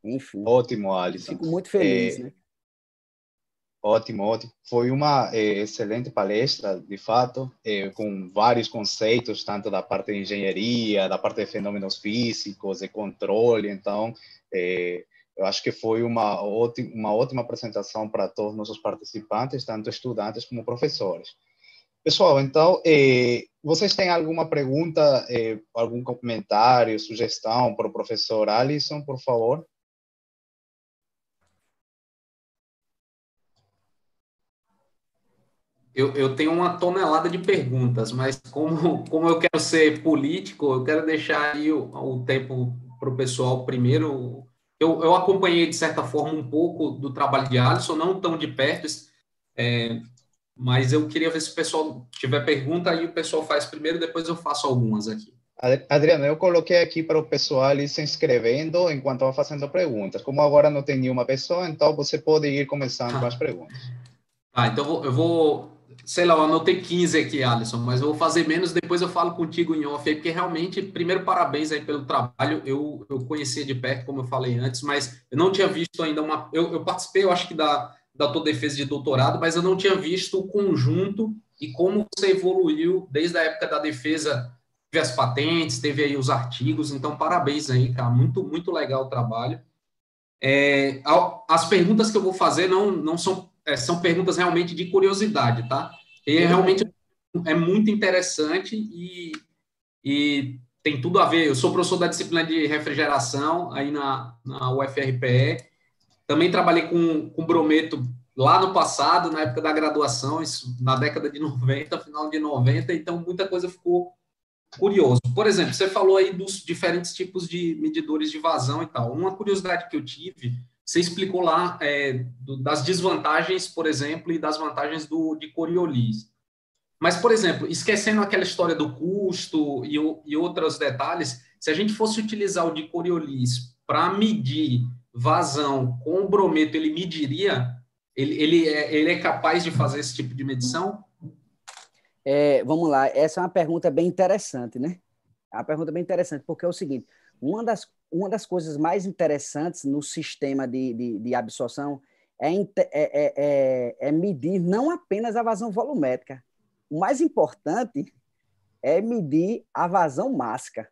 Enfim. Ótimo, Alisson. Fico muito feliz, é, né? Ótimo, ótimo. Foi uma é, excelente palestra, de fato, é, com vários conceitos, tanto da parte de engenharia, da parte de fenômenos físicos, e controle. Então, é, eu acho que foi uma ótima, uma ótima apresentação para todos nossos participantes, tanto estudantes como professores. Pessoal, então, eh, vocês têm alguma pergunta, eh, algum comentário, sugestão para o professor Alisson, por favor? Eu, eu, tenho uma tonelada de perguntas, mas como, como eu quero ser político, eu quero deixar aí o, o tempo para o pessoal primeiro. Eu, eu, acompanhei, de certa forma, um pouco do trabalho de Alisson, não tão de perto, é, mas eu queria ver se o pessoal tiver pergunta aí, o pessoal faz primeiro, depois eu faço algumas aqui. Adriano, eu coloquei aqui para o pessoal ir se inscrevendo enquanto vai fazendo perguntas. Como agora não tem nenhuma pessoa, então você pode ir começando ah. com as tá. perguntas. Ah, então eu vou, sei lá, eu anotei 15 aqui, Alisson, mas eu vou fazer menos, depois eu falo contigo em off aí, porque realmente, primeiro, parabéns aí pelo trabalho. Eu, eu conhecia de perto, como eu falei antes, mas eu não tinha visto ainda uma. Eu, eu participei, eu acho que da da tua defesa de doutorado, mas eu não tinha visto o conjunto e como você evoluiu desde a época da defesa, teve as patentes, teve aí os artigos, então parabéns aí, cara, muito, muito legal o trabalho. É, as perguntas que eu vou fazer não, não são, é, são perguntas realmente de curiosidade, tá? E é realmente é muito interessante e, e tem tudo a ver. Eu sou professor da disciplina de refrigeração aí na, na UFRPE, também trabalhei com, com brometo lá no passado, na época da graduação, isso na década de 90, final de 90, então muita coisa ficou curioso. Por exemplo, você falou aí dos diferentes tipos de medidores de vazão e tal. Uma curiosidade que eu tive, você explicou lá é, do, das desvantagens, por exemplo, e das vantagens do, de Coriolis. Mas, por exemplo, esquecendo aquela história do custo e, e outros detalhes, se a gente fosse utilizar o de Coriolis para medir vazão com o brometo, ele mediria? Ele, ele, é, ele é capaz de fazer esse tipo de medição? É, vamos lá, essa é uma pergunta bem interessante, né? É uma pergunta bem interessante, porque é o seguinte, uma das, uma das coisas mais interessantes no sistema de, de, de absorção é, é, é, é, medir não apenas a vazão volumétrica. O mais importante é medir a vazão máscara,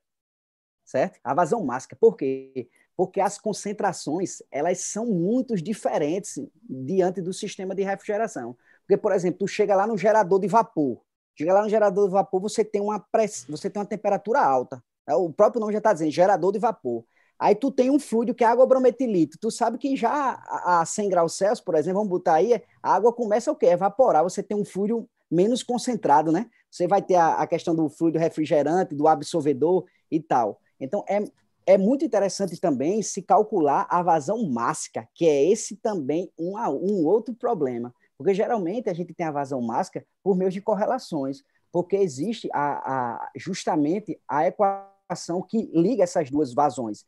certo? A vazão máscara. Por quê? porque as concentrações elas são muito diferentes diante do sistema de refrigeração. Porque, por exemplo, tu chega lá no gerador de vapor, chega lá no gerador de vapor, você tem uma press... você tem uma temperatura alta. É, o próprio nome já está dizendo, gerador de vapor. Aí tu tem um fluido que é água brometilito. Tu sabe que já a 100 graus Celsius, por exemplo, vamos botar aí, a água começa o quê? A evaporar. Você tem um fluido menos concentrado, né? Você vai ter a questão do fluido refrigerante, do absorvedor e tal. Então, é, é muito interessante também se calcular a vazão mássica, que é esse também um, um outro problema, porque geralmente a gente tem a vazão mássica por meio de correlações, porque existe a, a, justamente a equação que liga essas duas vazões.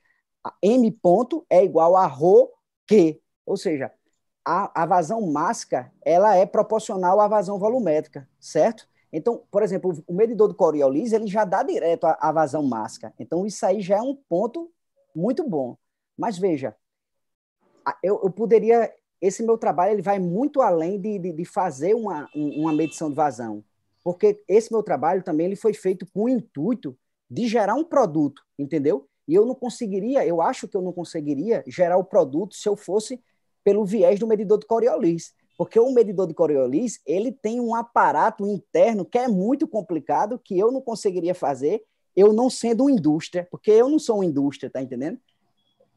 m ponto é igual a rho Q, ou seja, a, a vazão mássica ela é proporcional à vazão volumétrica, certo? Então, por exemplo, o medidor do Coriolis, ele já dá direto a, a vazão máscara. Então, isso aí já é um ponto muito bom. Mas veja, eu, eu poderia... Esse meu trabalho ele vai muito além de, de, de fazer uma, uma medição de vazão, porque esse meu trabalho também ele foi feito com o intuito de gerar um produto, entendeu? E eu não conseguiria, eu acho que eu não conseguiria gerar o produto se eu fosse pelo viés do medidor de Coriolis. Porque o medidor de Coriolis, ele tem um aparato interno que é muito complicado, que eu não conseguiria fazer, eu não sendo uma indústria, porque eu não sou uma indústria, tá entendendo?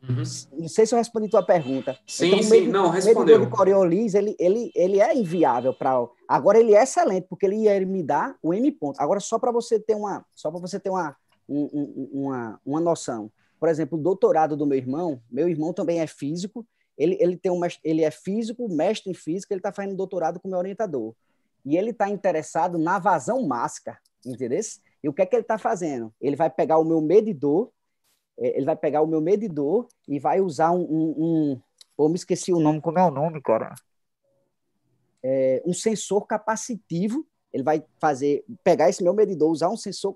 Uhum. Não sei se eu respondi tua pergunta. Sim, então, sim, medidor, não, respondeu. O medidor de Coriolis, ele, ele, ele é inviável para... Agora, ele é excelente, porque ele ia me dar o M ponto. Agora, só para você ter uma... Só para você ter uma, um, um, uma, uma noção. Por exemplo, o doutorado do meu irmão, meu irmão também é físico, ele, ele, tem um, ele é físico, mestre em física, ele está fazendo doutorado com meu orientador. E ele está interessado na vazão máscara, entendeu? E o que é que ele está fazendo? Ele vai pegar o meu medidor, é, ele vai pegar o meu medidor e vai usar um. um, um me esqueci o nome, como é o nome, cara? É, um sensor capacitivo. Ele vai fazer, pegar esse meu medidor, usar um sensor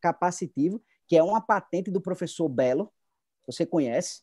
capacitivo, que é uma patente do professor Belo, você conhece,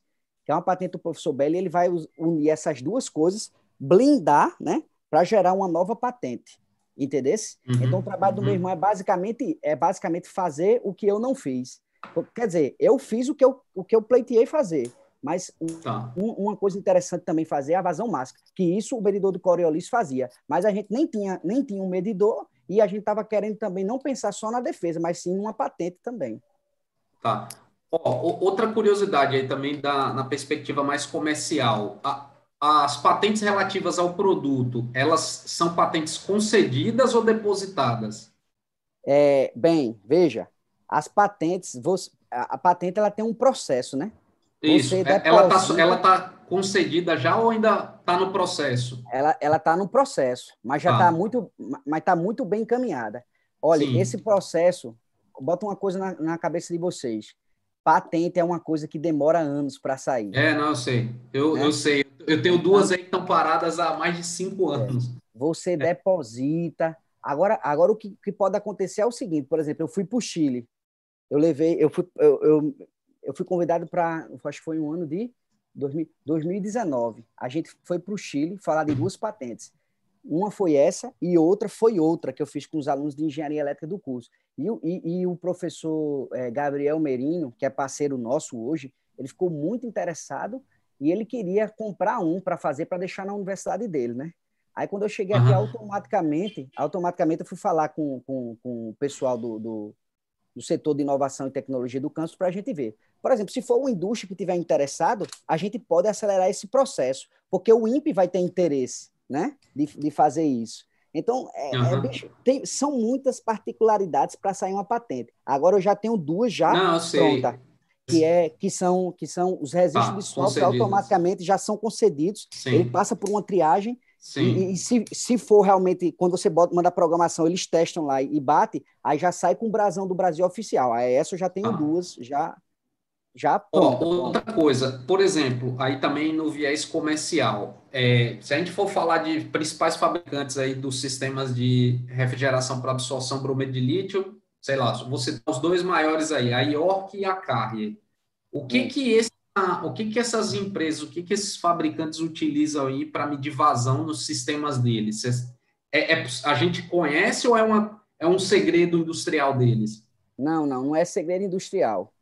que é uma patente do professor Belli, ele vai unir essas duas coisas, blindar, né, para gerar uma nova patente. Entendesse? Uhum, então, o trabalho uhum. do meu uhum. irmão é basicamente, é basicamente fazer o que eu não fiz. Então, quer dizer, eu fiz o que eu, o que eu pleiteei fazer, mas tá. um, uma coisa interessante também fazer é a vazão máscara, que isso o medidor do Coriolis fazia, mas a gente nem tinha, nem tinha um medidor e a gente estava querendo também não pensar só na defesa, mas sim numa patente também. Tá. Ó, outra curiosidade aí também da, na perspectiva mais comercial. A, as patentes relativas ao produto, elas são patentes concedidas ou depositadas? É, bem, veja, as patentes, você, a, a, patente ela tem um processo, né? Isso, é, tá deposita... ela está tá concedida já ou ainda está no processo? Ela está no processo, mas já está ah. Tá muito, mas está muito bem encaminhada. Olha, Sim. esse processo, bota uma coisa na, na cabeça de vocês patente é uma coisa que demora anos para sair. É, não, eu sei. Eu, né? eu sei. Eu tenho duas então aí que estão paradas há mais de cinco é. anos. É. Você é. deposita. Agora, agora o que, que, pode acontecer é o seguinte, por exemplo, eu fui para o Chile. Eu levei, eu fui, eu, eu, eu fui convidado para, acho que foi um ano de 2000, 2019. A gente foi para o Chile falar de uhum. duas patentes. Uma foi essa e outra foi outra que eu fiz com os alunos de engenharia elétrica do curso. E, e, e o professor é, Gabriel Merino, que é parceiro nosso hoje, ele ficou muito interessado e ele queria comprar um para fazer para deixar na universidade dele, né? Aí quando eu cheguei aqui, automaticamente, automaticamente eu fui falar com, com, com o pessoal do, do, do, setor de inovação e tecnologia do campus para a gente ver. Por exemplo, se for uma indústria que tiver interessado, a gente pode acelerar esse processo, porque o INPE vai ter interesse né? De, de fazer isso. Então, é, uhum. é, bicho, tem, são muitas particularidades para sair uma patente. Agora eu já tenho duas já pronta, que é que são que são os tá, registros ah, de swap que automaticamente já são concedidos. Sim. Ele passa por uma triagem Sim. E, e, se, se for realmente, quando você bota, manda a programação, eles testam lá e bate, aí já sai com o brasão do Brasil oficial. Aí essa eu já tenho ah. duas já já Oh, outra coisa, por exemplo, aí também no viés comercial, é, se a gente for falar de principais fabricantes aí dos sistemas de refrigeração para absorção brometo de lítio, sei lá, você citar os dois maiores aí, a York e a Carrier. O que é. que esse ah, o que, que essas empresas, o que, que esses fabricantes utilizam aí para medir vazão nos sistemas deles? É, é, a gente conhece ou é, uma, é um segredo industrial deles? Não, não, não é segredo industrial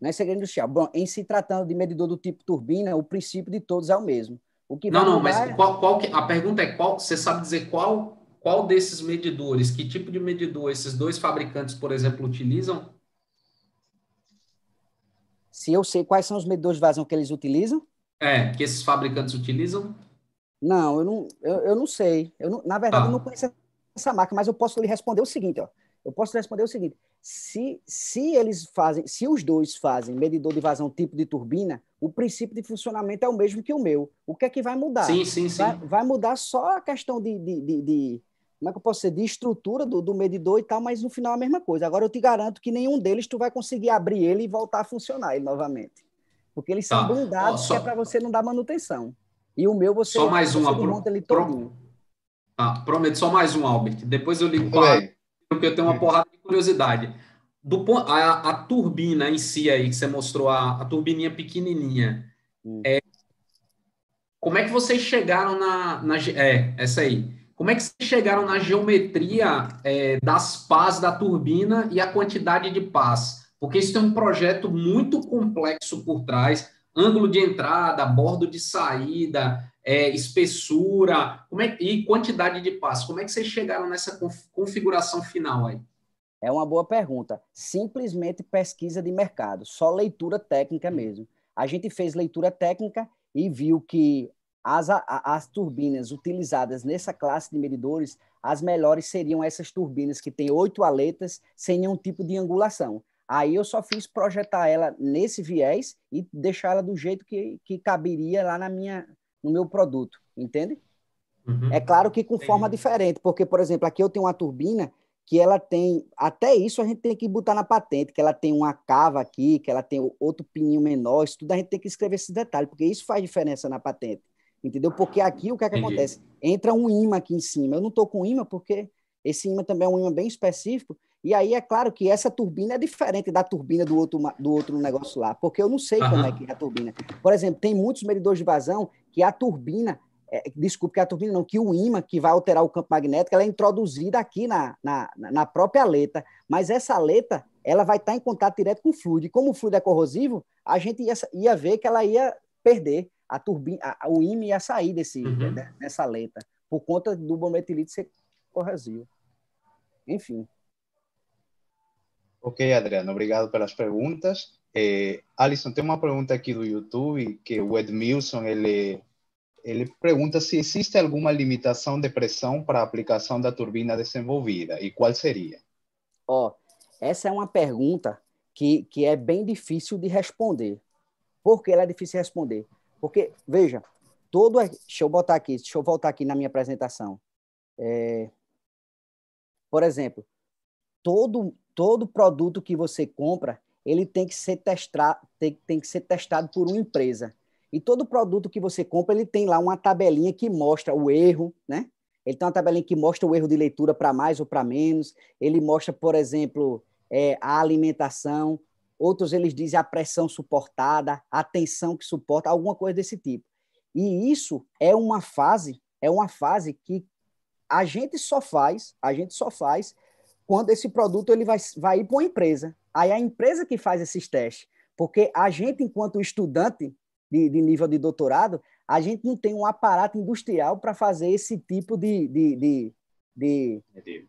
não é segredo industrial. Bom, em se tratando de medidor do tipo turbina, o princípio de todos é o mesmo. O que não, não, mas é... qual, qual que, a pergunta é qual, você sabe dizer qual, qual desses medidores, que tipo de medidor esses dois fabricantes, por exemplo, utilizam? Se eu sei quais são os medidores de vazão que eles utilizam? É, que esses fabricantes utilizam? Não, eu não, eu, eu não sei. Eu não, na verdade, ah. eu não conheço essa marca, mas eu posso lhe responder o seguinte, ó. Eu posso responder o seguinte: se, se eles fazem, se os dois fazem medidor de vazão tipo de turbina, o princípio de funcionamento é o mesmo que o meu. O que é que vai mudar? Sim, sim, sim. Vai, vai mudar só a questão de, de, de, de como é que eu posso dizer, de estrutura do, do, medidor e tal, mas no final é a mesma coisa. Agora eu te garanto que nenhum deles tu vai conseguir abrir ele e voltar a funcionar ele novamente. Porque eles tá. são blindados, só... que é para você não dar manutenção. E o meu você só mais uma, pro... ele todinho. Pro... Tá, ah, prometo só mais um, Albert. Depois eu ligo para porque eu tenho uma porrada de curiosidade. Do, a, a turbina em si aí, que você mostrou, a, a turbininha pequenininha, hum. é, como é que vocês chegaram na, na... É, essa aí. Como é que vocês chegaram na geometria é, das pás da turbina e a quantidade de pás? Porque isso tem um projeto muito complexo por trás, ângulo de entrada, bordo de saída, é, espessura como é, e quantidade de passos. Como é que vocês chegaram nessa configuração final aí? É uma boa pergunta. Simplesmente pesquisa de mercado, só leitura técnica hum. mesmo. A gente fez leitura técnica e viu que as, as turbinas utilizadas nessa classe de medidores, as melhores seriam essas turbinas que têm oito aletas sem nenhum tipo de angulação. Aí eu só fiz projetar ela nesse viés e deixar ela do jeito que, que caberia lá na minha, no meu produto, entende? Uhum. É claro que com Entendi. forma diferente, porque, por exemplo, aqui eu tenho uma turbina que ela tem, até isso a gente tem que botar na patente, que ela tem uma cava aqui, que ela tem outro pininho menor, isso tudo a gente tem que escrever esses detalhes, porque isso faz diferença na patente, entendeu? Porque aqui o que, é que acontece? Entra um imã aqui em cima, eu não estou com imã porque esse imã também é um imã bem específico, e aí é claro que essa turbina é diferente da turbina do outro, do outro negócio lá, porque eu não sei uhum. como é que é a turbina. Por exemplo, tem muitos medidores de vazão que a turbina, é, desculpe, que a turbina não, que o ímã que vai alterar o campo magnético, ela é introduzida aqui na, na, na própria aleta, mas essa aleta, ela vai estar em contato direto com o fluido, e como o fluido é corrosivo, a gente ia, ia ver que ela ia perder a turbina, a, o ímã ia sair desse, uhum. dessa aleta, por conta do bometilite ser corrosivo. Enfim. Ok, Adriano, obrigado pelas perguntas. É, eh, Alisson, tem uma pergunta aqui do YouTube que o Edmilson ele ele pergunta se existe alguma limitação de pressão para a aplicação da turbina desenvolvida e qual seria. Ó, oh, essa é uma pergunta que, que é bem difícil de responder. Por que ela é difícil de responder? Porque, veja, todo. É, deixa eu botar aqui, deixa eu voltar aqui na minha apresentação. É, por exemplo, todo, todo produto que você compra, ele tem que ser testado, tem, tem que ser testado por uma empresa. E todo produto que você compra, ele tem lá uma tabelinha que mostra o erro, né? Ele tem uma tabelinha que mostra o erro de leitura para mais ou para menos. Ele mostra, por exemplo, é, a alimentação. Outros eles dizem a pressão suportada, a tensão que suporta, alguma coisa desse tipo. E isso é uma fase, é uma fase que a gente só faz, a gente só faz quando esse produto ele vai, vai ir para uma empresa. Aí é a empresa que faz esses testes, porque a gente enquanto estudante de, de nível de doutorado, a gente não tem um aparato industrial para fazer esse tipo de, de, de, de,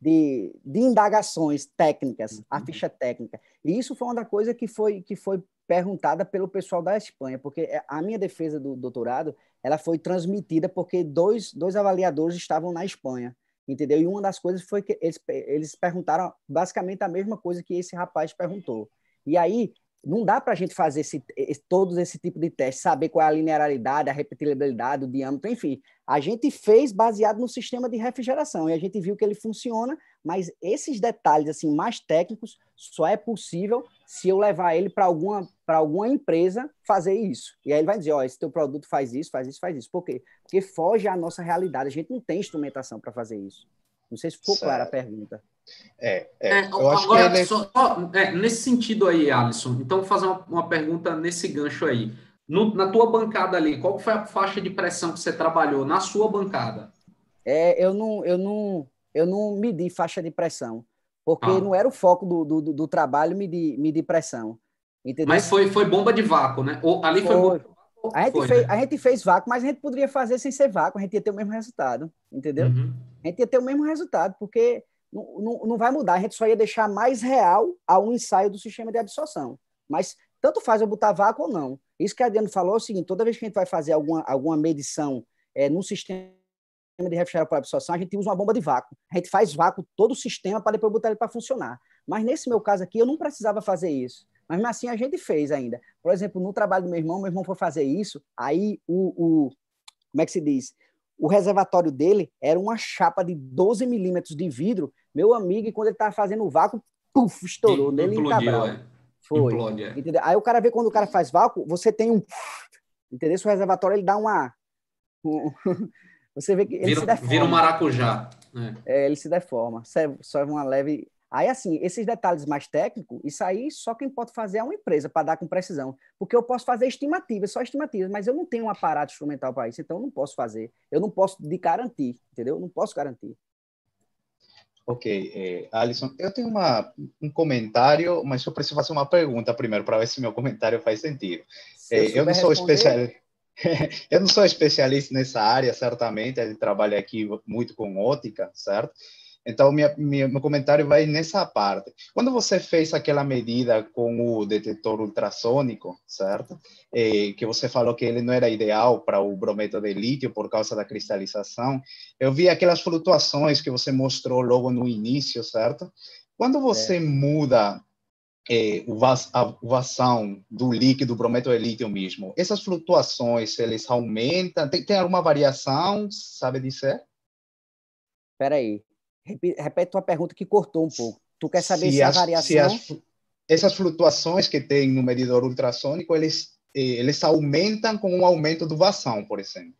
de, de indagações técnicas, a uhum. ficha técnica. E isso foi uma das coisas que foi, que foi perguntada pelo pessoal da Espanha, porque é, a minha defesa do doutorado ela foi transmitida porque dois, dois avaliadores estavam na Espanha, entendeu? E uma das coisas foi que eles, eles perguntaram basicamente a mesma coisa que esse rapaz perguntou. E aí não dá para a gente fazer esse, todos esse tipo de testes, saber qual é a linearidade, a repetibilidade, o diâmetro, enfim. A gente fez baseado no sistema de refrigeração e a gente viu que ele funciona, mas esses detalhes assim mais técnicos só é possível se eu levar ele para alguma, alguma empresa fazer isso. E aí ele vai dizer, ó, oh, esse teu produto faz isso, faz isso, faz isso. Por quê? Porque foge à nossa realidade. A gente não tem instrumentação para fazer isso. Não sei se ficou clara a pergunta. É, é. é agora, é só, é, nesse sentido aí, Alisson, então fazer uma, uma pergunta nesse gancho aí. No, na tua bancada ali, qual foi a faixa de pressão que você trabalhou na sua bancada? É, eu não, eu não, eu não medi faixa de pressão, porque ah. não era o foco do, do, do trabalho medir, medir pressão. Entendeu? Mas foi, foi bomba de vácuo, né? Ou, ali foi, foi bomba a gente, Foi, fez, né? a gente fez vácuo, mas a gente poderia fazer sem ser vácuo, a gente ia ter o mesmo resultado, entendeu? Uhum. A gente ia ter o mesmo resultado, porque não, não, não vai mudar, a gente só ia deixar mais real a um ensaio do sistema de absorção. Mas tanto faz eu botar vácuo ou não. Isso que a Adriano falou é o seguinte: toda vez que a gente vai fazer alguma, alguma medição é, num sistema de refrigeração para absorção, a gente usa uma bomba de vácuo. A gente faz vácuo todo o sistema para depois botar ele para funcionar. Mas nesse meu caso aqui, eu não precisava fazer isso. Mas mesmo assim, a gente fez ainda. Por exemplo, no trabalho do meu irmão, meu irmão foi fazer isso, aí o, o como é que se diz? O reservatório dele era uma chapa de 12 milímetros de vidro, meu amigo, e quando ele estava fazendo o vácuo, puf, estourou e, nele implodiu, em É. Foi. Implode, é. Aí o cara vê quando o cara faz vácuo, você tem um. Entendeu? Se o reservatório ele dá uma. você vê que ele vira, se deforma. Vira um maracujá. Né? É. ele se deforma. Só uma leve Aí, assim, esses detalhes mais técnicos, isso aí só quem pode fazer é uma empresa para dar com precisão. Porque eu posso fazer estimativas, só estimativas, mas eu não tenho um aparato instrumental para isso, então eu não posso fazer. Eu não posso de garantir, entendeu? Eu não posso garantir. Ok, eh, Alisson, eu tenho uma, um comentário, mas eu preciso fazer uma pergunta primeiro para ver se meu comentário faz sentido. Se eh, eu, não sou especialista. eu não sou especialista nessa área, certamente. Ele trabalha aqui muito com ótica, certo? Então, minha, minha, meu comentário vai nessa parte. Quando você fez aquela medida com o detetor ultrassônico, certo? É, que você falou que ele não era ideal para o brometo de lítio por causa da cristalização. Eu vi aquelas flutuações que você mostrou logo no início, certo? Quando você é. muda é, a vação do líquido brometo de lítio mesmo, essas flutuações, eles aumentam? Tem, tem alguma variação, sabe dizer? Espera aí, Repete uma pergunta que cortou um pouco. Tu quer saber se, se as, a variação... Se as, essas flutuações que tem no medidor ultrassônico, eles, eh, eles aumentam com o aumento do vazão, por exemplo.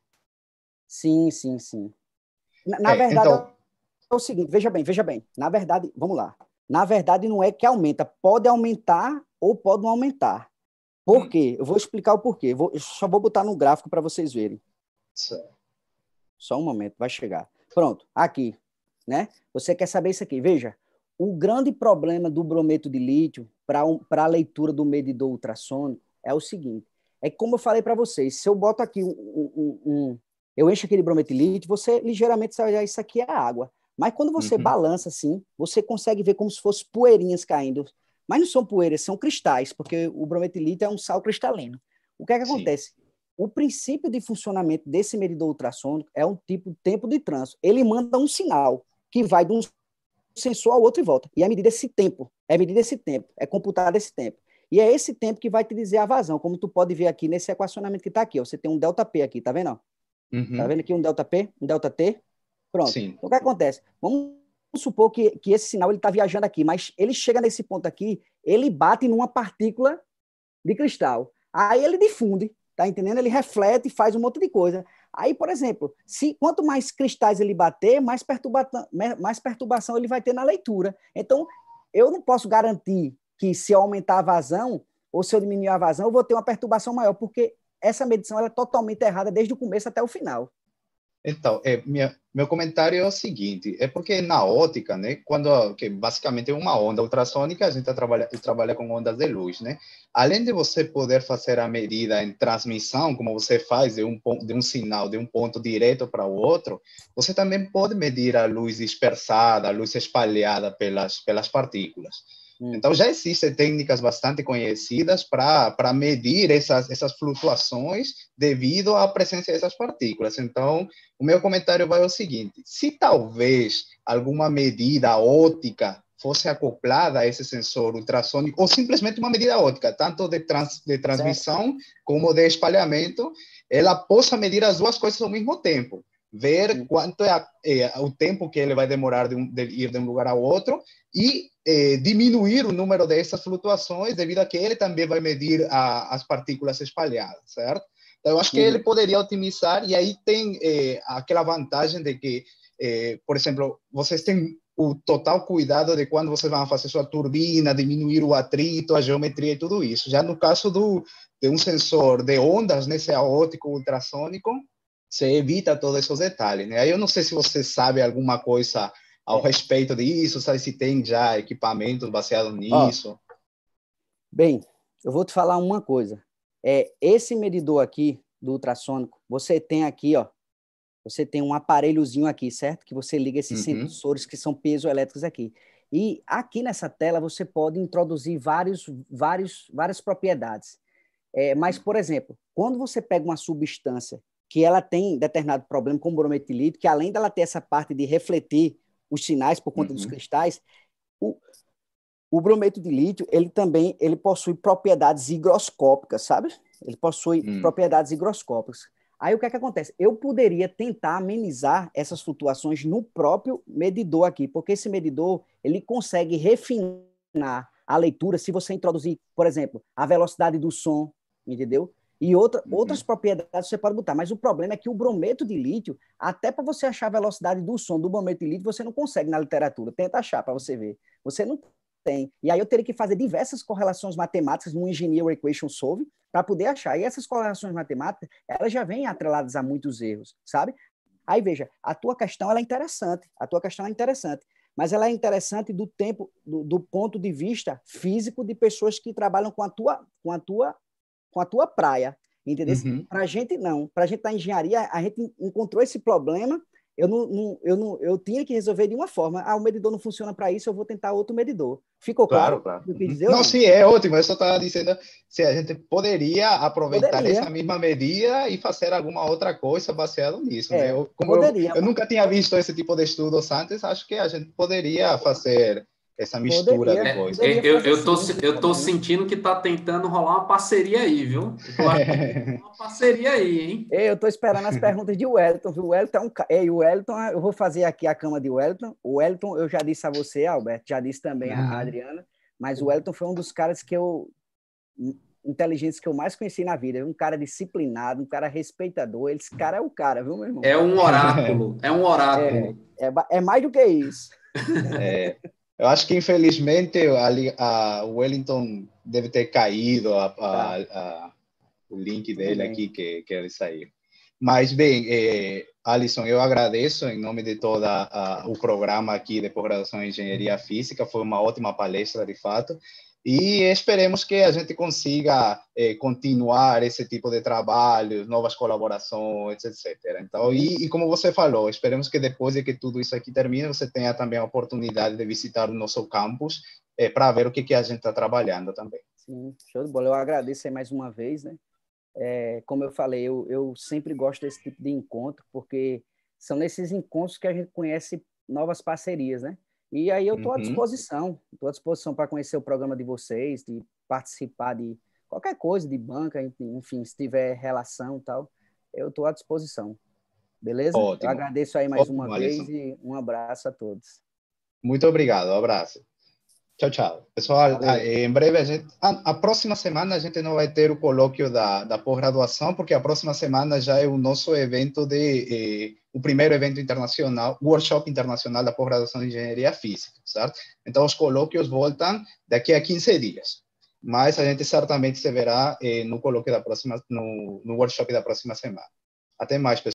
Sim, sim, sim. Na, na é, verdade, então... é o seguinte, veja bem, veja bem. Na verdade, vamos lá. Na verdade, não é que aumenta. Pode aumentar ou pode não aumentar. Por hum. quê? Eu vou explicar o porquê. Vou, eu só vou botar no gráfico para vocês verem. Certo. Só um momento, vai chegar. Pronto, aqui né? Você quer saber isso aqui. Veja, o grande problema do brometo de lítio para um, a leitura do medidor ultrassônico é o seguinte: é como eu falei para vocês, se eu boto aqui um, um, um eu encho aquele brometo de lítio, você ligeiramente sabe, que ah, isso aqui é água. Mas quando você uhum. balança assim, você consegue ver como se fossem poeirinhas caindo. Mas não são poeiras, são cristais, porque o brometilito é um sal cristalino. O que é que Sim. acontece? O princípio de funcionamento desse medidor ultrassônico é um tipo de tempo de trânsito. Ele manda um sinal que vai de um sensor ao outro e volta. E é medida esse tempo, é medida esse tempo, é computado esse tempo. E é esse tempo que vai te dizer a vazão, como tu pode ver aqui nesse equacionamento que está aqui. Ó. Você tem um delta P aqui, tá vendo? Uhum. Tá vendo aqui um delta P, um delta T? Pronto. Sim. Então, o que acontece? Vamos supor que, que esse sinal está viajando aqui, mas ele chega nesse ponto aqui, ele bate numa partícula de cristal. Aí ele difunde, tá entendendo? Ele reflete, faz um monte de coisa. Aí, por exemplo, se quanto mais cristais ele bater, mais, perturba, mais perturbação ele vai ter na leitura. Então, eu não posso garantir que se eu aumentar a vazão ou se eu diminuir a vazão, eu vou ter uma perturbação maior, porque essa medição ela é totalmente errada desde o começo até o final. Então, é, minha, meu comentário é o seguinte, é porque na ótica, né, quando que basicamente é uma onda ultrassônica, a gente tá trabalha, trabalha com ondas de luz, né? Além de você poder fazer a medida em transmissão, como você faz de um, de um sinal de um ponto direto para o outro, você também pode medir a luz dispersada, a luz espalhada pelas, pelas partículas. Hum. Então, já existem técnicas bastante conhecidas para medir essas, essas flutuações devido à presença dessas partículas. Então, o meu comentário vai ao seguinte: se talvez alguma medida ótica fosse acoplada a esse sensor ultrassônico, ou simplesmente uma medida ótica, tanto de, trans, de transmissão certo. como de espalhamento, ela possa medir as duas coisas ao mesmo tempo ver quanto é, a, é, eh, o tempo que ele vai demorar de, um, de ir de um lugar ao outro e eh, é, diminuir o número dessas flutuações devido a que ele também vai medir a, as partículas espalhadas, certo? Então, eu acho que ele poderia otimizar e aí tem é, eh, aquela vantagem de que, por exemplo, vocês têm o total cuidado de quando vocês vão fazer sua turbina, diminuir o atrito, a geometria e tudo isso. Já no caso do, de um sensor de ondas, nesse aótico ultrassônico, você evita todos esses detalhes, né? Eu não sei se você sabe alguma coisa ao respeito disso, sabe se tem já equipamento baseado nisso. Bem, eu vou te falar uma coisa. É esse medidor aqui do ultrassônico, você tem aqui, ó, você tem um aparelhozinho aqui, certo? Que você liga esses uhum. sensores que são piezoelétricos aqui. E aqui nessa tela você pode introduzir vários, vários, várias propriedades. É, mas, por exemplo, quando você pega uma substância que ela tem determinado problema com brometilite, que além dela ter essa parte de refletir os sinais por conta uhum. dos cristais, o, o brometo de lítio, ele também ele possui propriedades higroscópicas, sabe? Ele possui hum. propriedades higroscópicas. Aí o que é que acontece? Eu poderia tentar amenizar essas flutuações no próprio medidor aqui, porque esse medidor, ele consegue refinar a leitura se você introduzir, por exemplo, a velocidade do som, entendeu? E outra, uhum. outras propriedades você pode botar, mas o problema é que o brometo de lítio, até para você achar a velocidade do som do brometo de lítio, você não consegue na literatura. Tenta achar para você ver. Você não tem. E aí eu teria que fazer diversas correlações matemáticas no Engineer Equation Solve para poder achar. E essas correlações matemáticas, elas já vêm atreladas a muitos erros, sabe? Aí veja, a tua questão é interessante. A tua questão é interessante mas ela é interessante do tempo, do, do, ponto de vista físico de pessoas que trabalham com a tua, com a tua com a tua praia, entendeu? Uhum. Para a gente não, para a gente da engenharia, a gente encontrou esse problema, eu não, não, eu não, eu tinha que resolver de uma forma. Ah, o medidor não funciona para isso, eu vou tentar outro medidor. Ficou claro? claro, claro. Uhum. Dizer, não, não, sim, é ótimo. Eu só estava dizendo se a gente poderia aproveitar poderia. essa mesma medida e fazer alguma outra coisa baseado nisso. É, né? eu, como poderia, eu, eu, nunca tinha visto esse tipo de estudos antes, acho que a gente poderia fazer essa mistura poderia, depois. É, eu, eu, tô, eu tô sentindo que tá tentando rolar uma parceria aí, viu? Tá uma parceria aí, hein? eu tô esperando as perguntas de Wellington, viu? O Wellington é um Ei, o Wellington, eu vou fazer aqui a cama de Wellington. O Wellington, eu já disse a você, Alberto, já disse também a uhum. Adriana, mas o Wellington foi um dos caras que eu inteligentes que eu mais conheci na vida. Um cara disciplinado, um cara respeitador. Esse cara é o cara, viu, meu irmão? É um oráculo. É um é, oráculo. É, é, é mais do que isso. É. Eu acho que, infelizmente, a, o Wellington deve ter caído a, a, tá. o link dele aqui que, que ele saiu. Mas, bem, eh, Alison, eu agradeço em nome de todo o programa aqui de pós-graduação em Engenharia Física. Foi uma ótima palestra, de fato. E esperemos que a gente consiga eh, continuar esse tipo de trabalho, novas colaborações, etc. Então, e, e, como você falou, esperemos que depois de que tudo isso aqui termine, você tenha também a oportunidade de visitar o nosso campus eh, para ver o que, que a gente está trabalhando também. Sim, show de bola. Eu agradeço mais uma vez, né? É, como eu falei, eu, eu sempre gosto desse tipo de encontro, porque são nesses encontros que a gente conhece novas parcerias, né? E aí eu estou uhum. à disposição, estou à disposição para conhecer o programa de vocês, de participar de qualquer coisa, de banca, enfim, se tiver relação e tal, eu estou à disposição. Beleza? Ótimo. Eu agradeço aí mais Ótimo, uma Alisson. vez e um abraço a todos. Muito obrigado, um abraço. Tchau, tchau. Pessoal, ah, em eh, breve, a, gente, a, ah, a, próxima semana a gente não vai ter o colóquio da, da pós-graduação, porque a próxima semana já é o nosso evento, de eh, o primeiro evento internacional, workshop internacional da pós-graduação de engenharia física, certo? Então, os colóquios voltam daqui a 15 dias, mas a gente certamente se verá eh, no colóquio da próxima, no, no workshop da próxima semana. Até mais, pessoal.